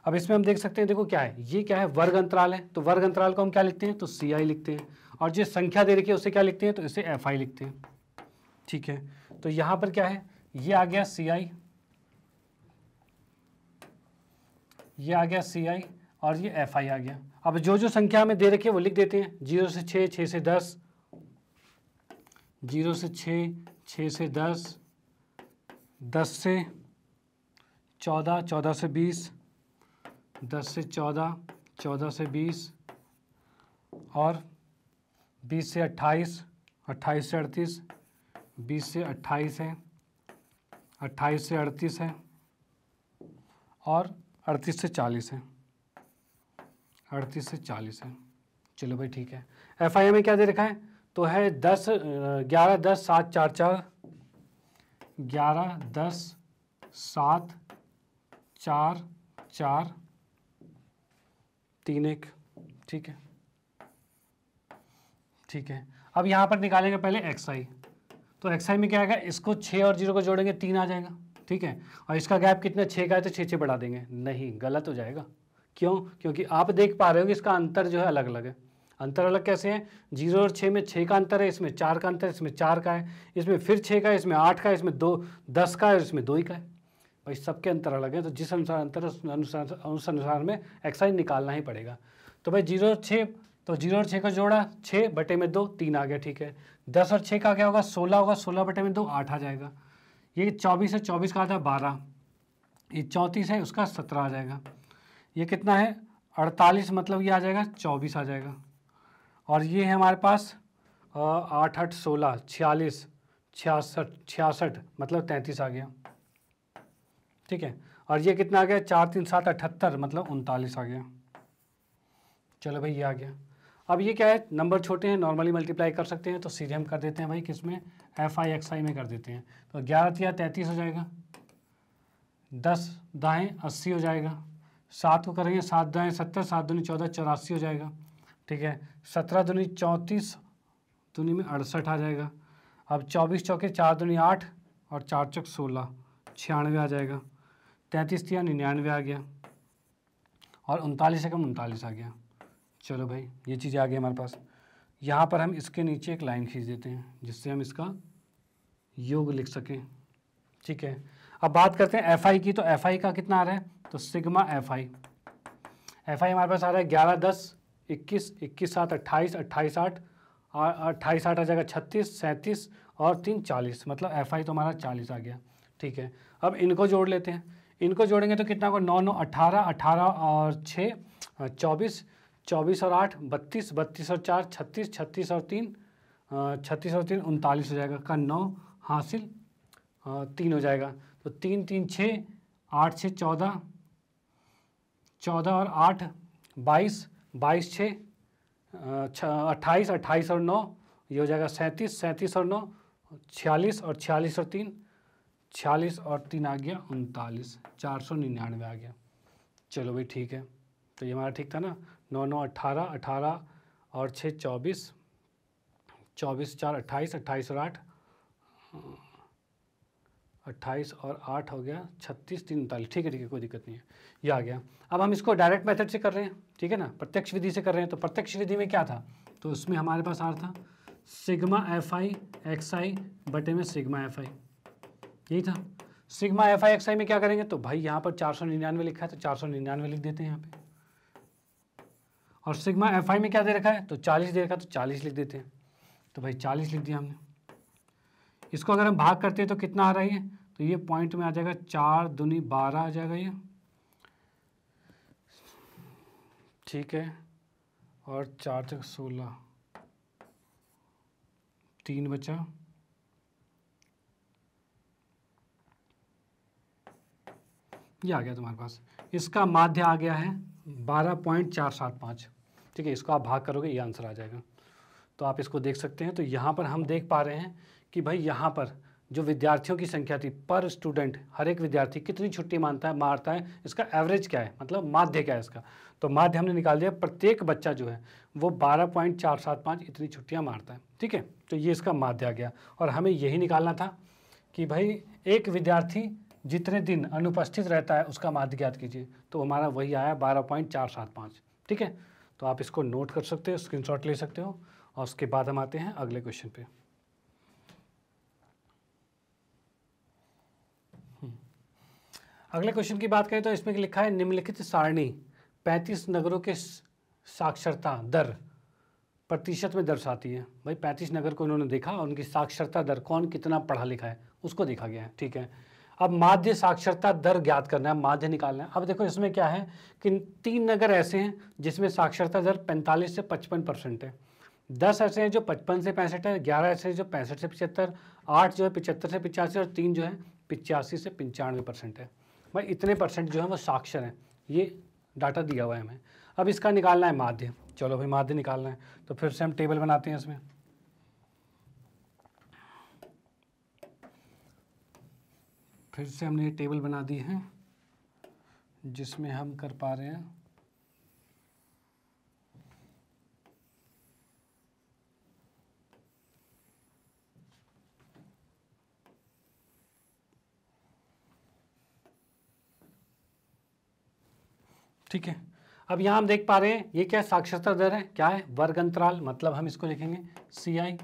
Speaker 1: अब इसमें हम देख सकते हैं देखो क्या है ये क्या है वर्ग अंतराल है तो वर्ग अंतराल को हम क्या लिखते हैं तो सी आई लिखते हैं और जो संख्या दे रखी है उसे क्या लिखते हैं तो इसे एफ आई लिखते हैं ठीक है तो यहाँ पर क्या है ये आ गया सी आई ये आ गया सी आई और ये एफ आई आ गया अब जो जो संख्या हमें दे रखी है वो लिख देते हैं जीरो से छ छ से दस जीरो से छ छः से दस दस से चौदह चौदह से बीस दस से चौदह चौदह से बीस और बीस से अट्ठाईस अट्ठाईस से अड़तीस बीस से अट्ठाईस है अट्ठाईस से अड़तीस है और अड़तीस से चालीस है अड़तीस से चालीस है चलो भाई ठीक है एफ आई में क्या दे रखा है तो है दस ग्यारह दस सात चार चार ग्यारह दस सात चार चार तीन एक ठीक है ठीक है अब यहाँ पर निकालेंगे पहले एक्स आई तो एक्स आई में क्या आएगा इसको छः और जीरो को जोड़ेंगे तीन आ जाएगा ठीक है और इसका गैप कितना छः का है तो छः छः बढ़ा देंगे नहीं गलत हो जाएगा क्यों क्योंकि आप देख पा रहे हो कि इसका अंतर जो है अलग अलग है अंतर अलग कैसे हैं जीरो और छः में छः का अंतर है इसमें चार का अंतर है इसमें चार का है इसमें फिर छः का इसमें आठ का इसमें दो दस का है इसमें दो ही का है भाई सबके अंतर अलग हैं तो जिस अनुसार अंतर उस अनुसार उस अनुसार में एक्साइज निकालना ही पड़ेगा तो भाई जीरो और छः तो जीरो और छः का जोड़ा छः बटे में दो तीन आ गया ठीक है दस और छः का क्या होगा सोलह होगा सोलह बटे में दो आठ आ जाएगा ये चौबीस है चौबीस का आता है बारह ये चौंतीस है उसका सत्रह आ जाएगा ये कितना है अड़तालीस मतलब ये आ जाएगा चौबीस आ जाएगा और ये है हमारे पास आठ आठ सोलह छियालीस छियासठ छियासठ मतलब तैंतीस आ गया ठीक है और ये कितना आ गया चार तीन सात अठहत्तर मतलब उनतालीस आ गया चलो भाई ये आ गया अब ये क्या है नंबर छोटे हैं नॉर्मली मल्टीप्लाई कर सकते हैं तो सीधे हम कर देते हैं भाई किस में एफ आई एक्स आई में कर देते हैं तो ग्यारह तिया तैंतीस हो जाएगा दस दाएँ अस्सी हो जाएगा सात को करेंगे सात दाएँ सत्तर सात दो चौदह चौरासी हो जाएगा ठीक है सत्रह दुनी चौंतीस दुनी में अड़सठ आ जाएगा अब चौबीस चौके चार दुनी आठ और चार चौक सोलह छियानवे आ जाएगा तैंतीस तिया निन्यानवे आ गया और उनतालीस से कम उनतालीस आ गया चलो भाई ये चीज़ें आ गई हमारे पास यहाँ पर हम इसके नीचे एक लाइन खींच देते हैं जिससे हम इसका योग लिख सकें ठीक है अब बात करते हैं एफ की तो एफ का कितना आ रहा है तो सिग्मा एफ आई हमारे पास आ रहा है ग्यारह दस इक्कीस इक्कीस सात अट्ठाईस अट्ठाईस आठ अट्ठाईस आठ आ जाएगा छत्तीस सैंतीस और तीन चालीस मतलब एफ आई तो हमारा चालीस आ गया ठीक है अब इनको जोड़ लेते हैं इनको जोड़ेंगे तो कितना होगा नौ नौ अट्ठारह अट्ठारह और छः चौबीस चौबीस और आठ बत्तीस बत्तीस और चार छत्तीस छत्तीस और तीन छत्तीस और तीन उनतालीस हो जाएगा का नौ हासिल तीन हो जाएगा तो तीन तीन छः आठ छः चौदह चौदह और आठ बाईस बाईस छः अट्ठाईस अट्ठाईस और नौ ये हो जाएगा सैंतीस सैंतीस और नौ छियालीस और छियालीस और तीन छियालीस और तीन आ गया उनतालीस चार सौ निन्यानवे आ गया चलो भाई ठीक है तो ये हमारा ठीक था ना नौ नौ अट्ठारह अठारह और छः चौबीस चौबीस चार अट्ठाईस अट्ठाईस और आठ अट्ठाईस और आठ हो गया छत्तीस तीन उनतालीस ठीक है ठीक है कोई दिक्कत नहीं है ये आ गया अब हम इसको डायरेक्ट मेथड से कर रहे हैं ठीक है ना प्रत्यक्ष विधि से कर रहे हैं तो प्रत्यक्ष विधि में क्या था तो उसमें हमारे पास आर था sigma F I X I बटे में सिग्मा एफ आई यही था sigma F I X I में क्या करेंगे तो भाई यहाँ पर चार सौ निन्यानवे लिखा है तो चार सौ निन्यानवे लिख देते हैं यहाँ पे और सिग्मा एफ आई में क्या दे रखा है तो चालीस दे रखा है तो चालीस लिख देते हैं तो भाई चालीस लिख दिया हमने इसको अगर हम भाग करते हैं तो कितना आ रहा है तो ये पॉइंट में आ जाएगा चार दुनी बारह आ जाएगा ये ठीक है और चार चक सोलह तीन बचा ये आ गया तुम्हारे पास इसका माध्य आ गया है बारह पॉइंट चार सात पाँच ठीक है इसको आप भाग करोगे ये आंसर आ जाएगा तो आप इसको देख सकते हैं तो यहाँ पर हम देख पा रहे हैं कि भाई यहाँ पर जो विद्यार्थियों की संख्या थी पर स्टूडेंट हर एक विद्यार्थी कितनी छुट्टी मानता है मारता है इसका एवरेज क्या है मतलब माध्य क्या है इसका तो माध्य हमने निकाल दिया प्रत्येक बच्चा जो है वो बारह पॉइंट चार सात पाँच इतनी छुट्टियाँ मारता है ठीक है तो ये इसका माध्य आ गया और हमें यही निकालना था कि भाई एक विद्यार्थी जितने दिन अनुपस्थित रहता है उसका माध्य ज्ञात कीजिए तो हमारा वही आया बारह पॉइंट चार सात पाँच ठीक है तो आप इसको नोट कर सकते हो शॉट ले सकते हो और उसके बाद हम आते हैं अगले क्वेश्चन पर अगले क्वेश्चन की बात करें तो इसमें लिखा है निम्नलिखित सारणी पैंतीस नगरों के साक्षरता दर प्रतिशत में दर्शाती है भाई पैंतीस नगर को उन्होंने देखा और उनकी साक्षरता दर कौन कितना पढ़ा लिखा है उसको देखा गया है ठीक है अब माध्य साक्षरता दर ज्ञात करना है माध्य निकालना है अब देखो इसमें क्या है कि तीन नगर ऐसे हैं जिसमें साक्षरता दर पैंतालीस से पचपन परसेंट है दस ऐसे हैं जो पचपन से पैंसठ है ग्यारह ऐसे हैं जो पैंसठ से पचहत्तर आठ जो है पिचहत्तर से पिचासी और तीन जो है पिचासी से पंचानवे परसेंट है भाई इतने परसेंट जो है वो साक्षर हैं ये डाटा दिया हुआ है हमें अब इसका निकालना है माध्य चलो भाई माध्य निकालना है तो फिर से हम टेबल बनाते हैं इसमें फिर से हमने टेबल बना दी है जिसमें हम कर पा रहे हैं ठीक है अब यहाँ हम देख पा रहे हैं ये क्या साक्षरता दर है क्या है वर्ग अंतराल मतलब हम इसको लिखेंगे सी आई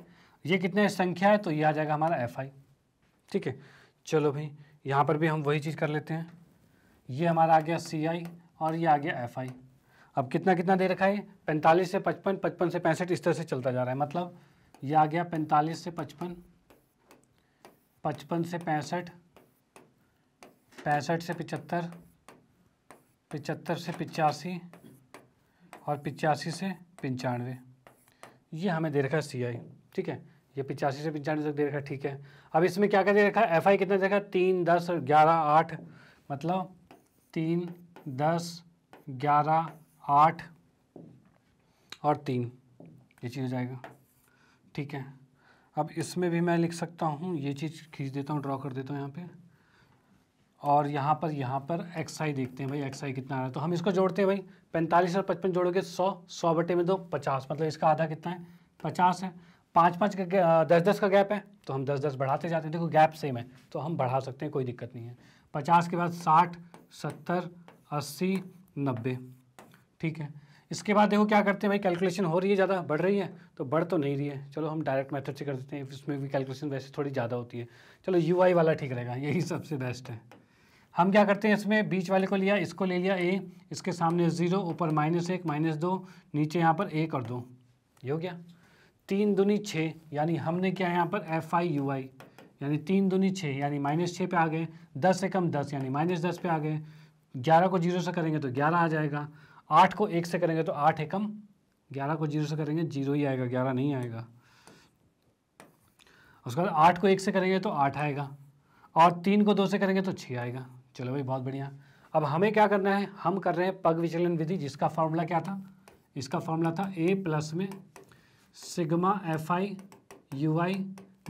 Speaker 1: ये कितने संख्या है तो ये आ जाएगा हमारा एफ आई ठीक है चलो भाई यहाँ पर भी हम वही चीज़ कर लेते हैं ये हमारा आ गया सी आई और ये आ गया एफ आई अब कितना कितना दे रखा है पैंतालीस से पचपन पचपन से पैंसठ इस तरह से चलता जा रहा है मतलब ये आ गया पैंतालीस से पचपन पचपन से पैंसठ पैंसठ से पचहत्तर पचहत्तर से पिचासी और पिचासी से पंचानवे ये हमें दे रखा है सी आई ठीक है ये पिचासी से पंचानवे तक दे रखा है ठीक है अब इसमें क्या क्या दे रखा है एफ आई कितना दे रखा है तीन दस ग्यारह आठ मतलब तीन दस ग्यारह आठ और तीन ये चीज़ हो जाएगा ठीक है अब इसमें भी मैं लिख सकता हूँ ये चीज़ खींच देता हूँ ड्रॉ कर देता हूँ यहाँ पर और यहाँ पर यहाँ पर एक्स आई देखते हैं भाई एक्स आई कितना आ रहा है तो हम इसको जोड़ते हैं भाई पैंतालीस और पचपन जोड़ोगे सौ सौ बटे में दो पचास मतलब इसका आधा कितना है पचास है पाँच पाँच का दस दस का गैप है तो हम दस दस बढ़ाते जाते हैं देखो गैप सेम है तो हम बढ़ा सकते हैं कोई दिक्कत नहीं है पचास के बाद साठ सत्तर अस्सी नब्बे ठीक है इसके बाद देखो क्या करते हैं भाई कैलकुलेशन हो रही है ज़्यादा बढ़ रही है तो बढ़ तो नहीं रही है चलो हम डायरेक्ट मेथड से कर देते हैं इसमें भी कैलकुलेशन वैसे थोड़ी ज़्यादा होती है चलो यू वाला ठीक रहेगा यही सबसे बेस्ट है हम क्या करते हैं इसमें बीच वाले को लिया इसको ले लिया ए इसके सामने ज़ीरो ऊपर माइनस एक माइनस दो नीचे यहाँ पर एक और दो ये हो गया तीन दुनी छः यानी हमने क्या है यहाँ पर एफ आई यू आई यानी तीन दुनी छः यानी माइनस छः पे आ गए दस से कम दस यानी माइनस दस पे आ गए ग्यारह को जीरो से करेंगे तो ग्यारह आ जाएगा आठ को एक से करेंगे तो आठ एकम ग्यारह को जीरो से करेंगे जीरो ही आएगा ग्यारह नहीं आएगा उसके बाद आठ को एक से करेंगे तो आठ आएगा और तीन को दो से करेंगे तो छः आएगा चलो भाई बहुत बढ़िया अब हमें क्या करना है हम कर रहे हैं पग विचलन विधि जिसका फॉर्मूला क्या था इसका फॉर्मूला था ए प्लस में sigma F I U I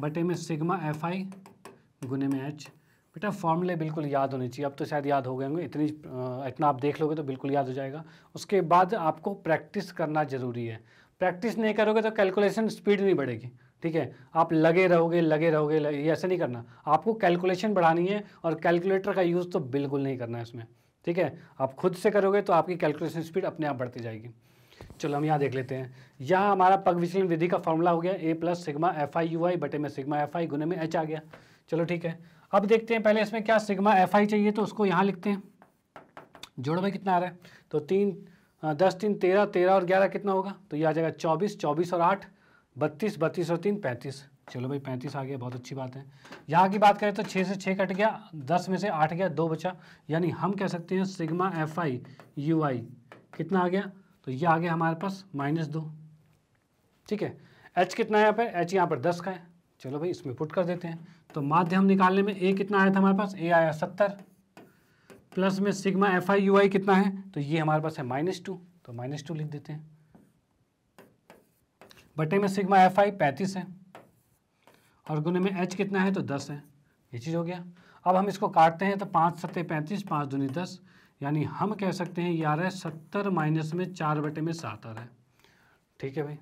Speaker 1: बटे में सिग्मा एफ आई गुने में एच बेटा फॉर्मूले बिल्कुल याद होने चाहिए अब तो शायद याद हो गए होंगे इतनी इतना आप देख लोगे तो बिल्कुल याद हो जाएगा उसके बाद आपको प्रैक्टिस करना ज़रूरी है प्रैक्टिस नहीं करोगे तो कैलकुलेशन स्पीड नहीं बढ़ेगी ठीक है आप लगे रहोगे लगे रहोगे ऐसा नहीं करना आपको कैलकुलेशन बढ़ानी है और कैलकुलेटर का यूज़ तो बिल्कुल नहीं करना है इसमें ठीक है आप खुद से करोगे तो आपकी कैलकुलेशन स्पीड अपने आप बढ़ती जाएगी चलो हम यहाँ देख लेते हैं यहाँ हमारा पग विचलन विधि का फॉर्मूला हो गया A plus sigma F I U I बटे में सिग्मा एफ आई गुने में एच आ गया चलो ठीक है अब देखते हैं पहले इसमें क्या सिग्मा एफ आई चाहिए तो उसको यहाँ लिखते हैं जोड़ में कितना आ रहा है तो तीन दस तीन तेरह तेरह और ग्यारह कितना होगा तो ये आ जाएगा चौबीस चौबीस और आठ बत्तीस बत्तीस और तीन पैंतीस चलो भाई पैंतीस आ गया बहुत अच्छी बात है यहाँ की बात करें तो छः से छः कट गया दस में से आठ गया दो बचा यानी हम कह सकते हैं sigma F I U I कितना आ गया तो ये आ गया हमारे पास माइनस दो ठीक है एच कितना है यहाँ पर एच यहाँ पर दस का है चलो भाई इसमें पुट कर देते हैं तो माध्य हम निकालने में ए कितना आया था हमारे पास ए आया सत्तर प्लस में sigma F I U I कितना है तो ये हमारे पास है माइनस टू तो माइनस टू लिख देते हैं बटे में सिग्मा एफ आई पैंतीस है और गुने में एच कितना है तो दस है ये चीज़ हो गया अब हम इसको काटते हैं तो पाँच सत्ते पैंतीस पाँच दूनी दस यानी हम कह सकते हैं ये आ रहा है सत्तर माइनस में चार बटे में सात आ रहा है ठीक है भाई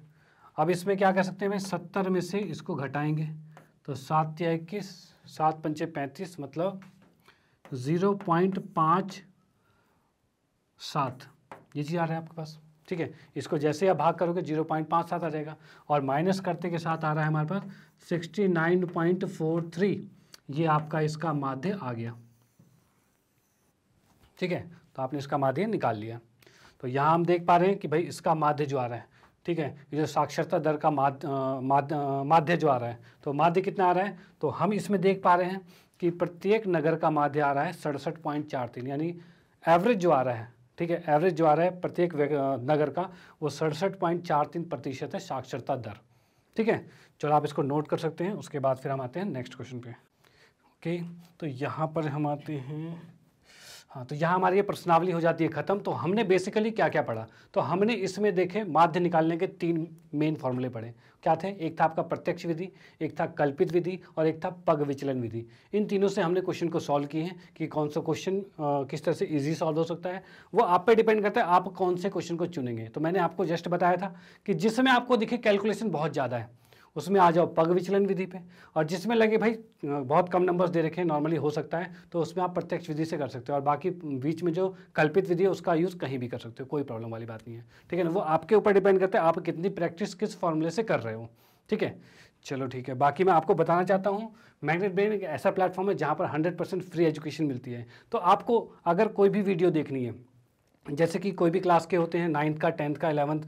Speaker 1: अब इसमें क्या कह सकते हैं भाई सत्तर में से इसको घटाएंगे तो सात या इक्कीस सात पंचे पैंतीस मतलब ज़ीरो पॉइंट पाँच सात ये चीज़ आ रहा है आपके पास ठीक है इसको जैसे आप भाग करोगे जीरो पॉइंट पाँच सात आ जाएगा और माइनस करते के साथ आ रहा है हमारे पास sixty nine point four three ये आपका इसका माध्य आ गया ठीक है तो आपने इसका माध्य निकाल लिया तो यहाँ हम देख पा रहे हैं कि भाई इसका माध्य जो आ रहा है ठीक है ये साक्षरता दर का माध्य माध्य माध्य जो आ रहा है तो माध्य कितना आ रहा है तो हम इसमें देख पा रहे हैं कि प्रत्येक नगर का माध्य आ रहा है सड़सठ पॉइंट चार तीन यानी एवरेज जो आ रहा है ठीक है एवरेज जो आ रहा है प्रत्येक नगर का वो सड़सठ पॉइंट चार तीन प्रतिशत है साक्षरता दर ठीक है चलो आप इसको नोट कर सकते हैं उसके बाद फिर हम आते हैं नेक्स्ट क्वेश्चन पे ओके तो यहाँ पर हम आते हैं हाँ तो यहाँ हमारी ये प्रश्नावली हो जाती है ख़त्म तो हमने बेसिकली क्या क्या पढ़ा तो हमने इसमें देखे माध्य निकालने के तीन मेन फॉर्मूले पढ़े क्या थे एक था आपका प्रत्यक्ष विधि एक था कल्पित विधि और एक था पग विचलन विधि इन तीनों से हमने क्वेश्चन को सॉल्व किए हैं कि कौन सा क्वेश्चन किस तरह से ईजी सॉल्व हो सकता है वो आप पर डिपेंड करता है आप कौन से क्वेश्चन को चुनेंगे तो मैंने आपको जस्ट बताया था कि जिसमें आपको दिखे कैलकुलेशन बहुत ज़्यादा है उसमें आ जाओ पग विचलन विधि पे और जिसमें लगे भाई बहुत कम नंबर्स दे रखे हैं नॉर्मली हो सकता है तो उसमें आप प्रत्यक्ष विधि से कर सकते हो और बाकी बीच में जो कल्पित विधि है उसका यूज़ कहीं भी कर सकते हो कोई प्रॉब्लम वाली बात नहीं है ठीक है ना वो आपके ऊपर डिपेंड करता है आप कितनी प्रैक्टिस किस फॉर्मूले से कर रहे हो ठीक है चलो ठीक है बाकी मैं आपको बताना चाहता हूँ मैग्नेट ब्रेन एक ऐसा प्लेटफॉर्म है जहाँ पर हंड्रेड परसेंट फ्री एजुकेशन मिलती है तो आपको अगर कोई भी वीडियो देखनी है जैसे कि कोई भी क्लास के होते हैं नाइन्थ का टेंथ का एलेवंथ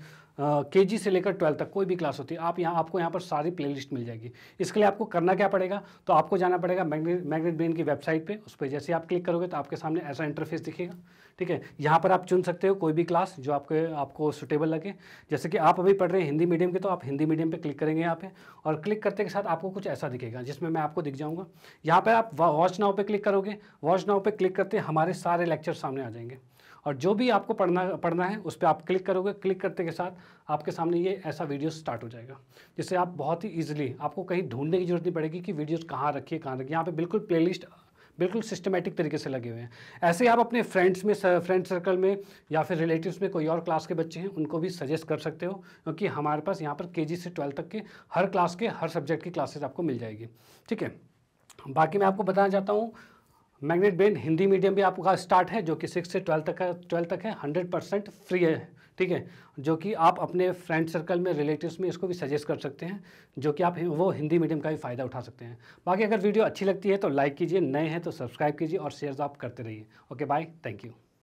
Speaker 1: के जी से लेकर ट्वेल्थ तक कोई भी क्लास होती है आप यहाँ आपको यहाँ पर सारी प्लेलिस्ट मिल जाएगी इसके लिए आपको करना क्या पड़ेगा तो आपको जाना पड़ेगा मैग्नेट मैग्नेट ब्रेन की वेबसाइट पर उस पर जैसे आप क्लिक करोगे तो आपके सामने ऐसा इंटरफेस दिखेगा ठीक है यहाँ पर आप चुन सकते हो कोई भी क्लास जो आपके आपको सुटेबल लगे जैसे कि आप अभी पढ़ रहे हैं हिंदी मीडियम के तो आप हिंदी मीडियम पर क्लिक करेंगे यहाँ पे और क्लिक करते के साथ आपको कुछ ऐसा दिखेगा जिसमें मैं आपको दिख जाऊँगा यहाँ पर आप वॉच नाव पर क्लिक करोगे वॉच नाव पर क्लिक करते हमारे सारे लेक्चर सामने आ जाएंगे और जो भी आपको पढ़ना पढ़ना है उस पर आप क्लिक करोगे क्लिक करते के साथ आपके सामने ये ऐसा वीडियो स्टार्ट हो जाएगा जिससे आप बहुत ही ईजिली आपको कहीं ढूंढने की जरूरत नहीं पड़ेगी कि वीडियोज़ कहाँ रखिए कहाँ रखिए यहाँ पर बिल्कुल प्ले बिल्कुल सिस्टमेटिक तरीके से लगे हुए हैं ऐसे ही आप अपने फ्रेंड्स में फ्रेंड सर्कल में या फिर रिलेटिव्स में कोई और क्लास के बच्चे हैं उनको भी सजेस्ट कर सकते हो क्योंकि हमारे पास यहाँ पर के से ट्वेल्थ तक के हर क्लास के हर सब्जेक्ट की क्लासेस आपको मिल जाएगी ठीक है बाकी मैं आपको बताना चाहता हूँ मैग्नेट बैंड हिंदी मीडियम भी आपका स्टार्ट है जो कि सिक्स से ट्वेल्थ तक है ट्वेल्थ तक है हंड्रेड परसेंट फ्री है ठीक है जो कि आप अपने फ्रेंड सर्कल में रिलेटिव्स में इसको भी सजेस्ट कर सकते हैं जो कि आप वो हिंदी मीडियम का भी फ़ायदा उठा सकते हैं बाकी अगर वीडियो अच्छी लगती है तो लाइक कीजिए नए हैं तो सब्सक्राइब कीजिए और शेयर आप करते रहिए ओके बाय थैंक यू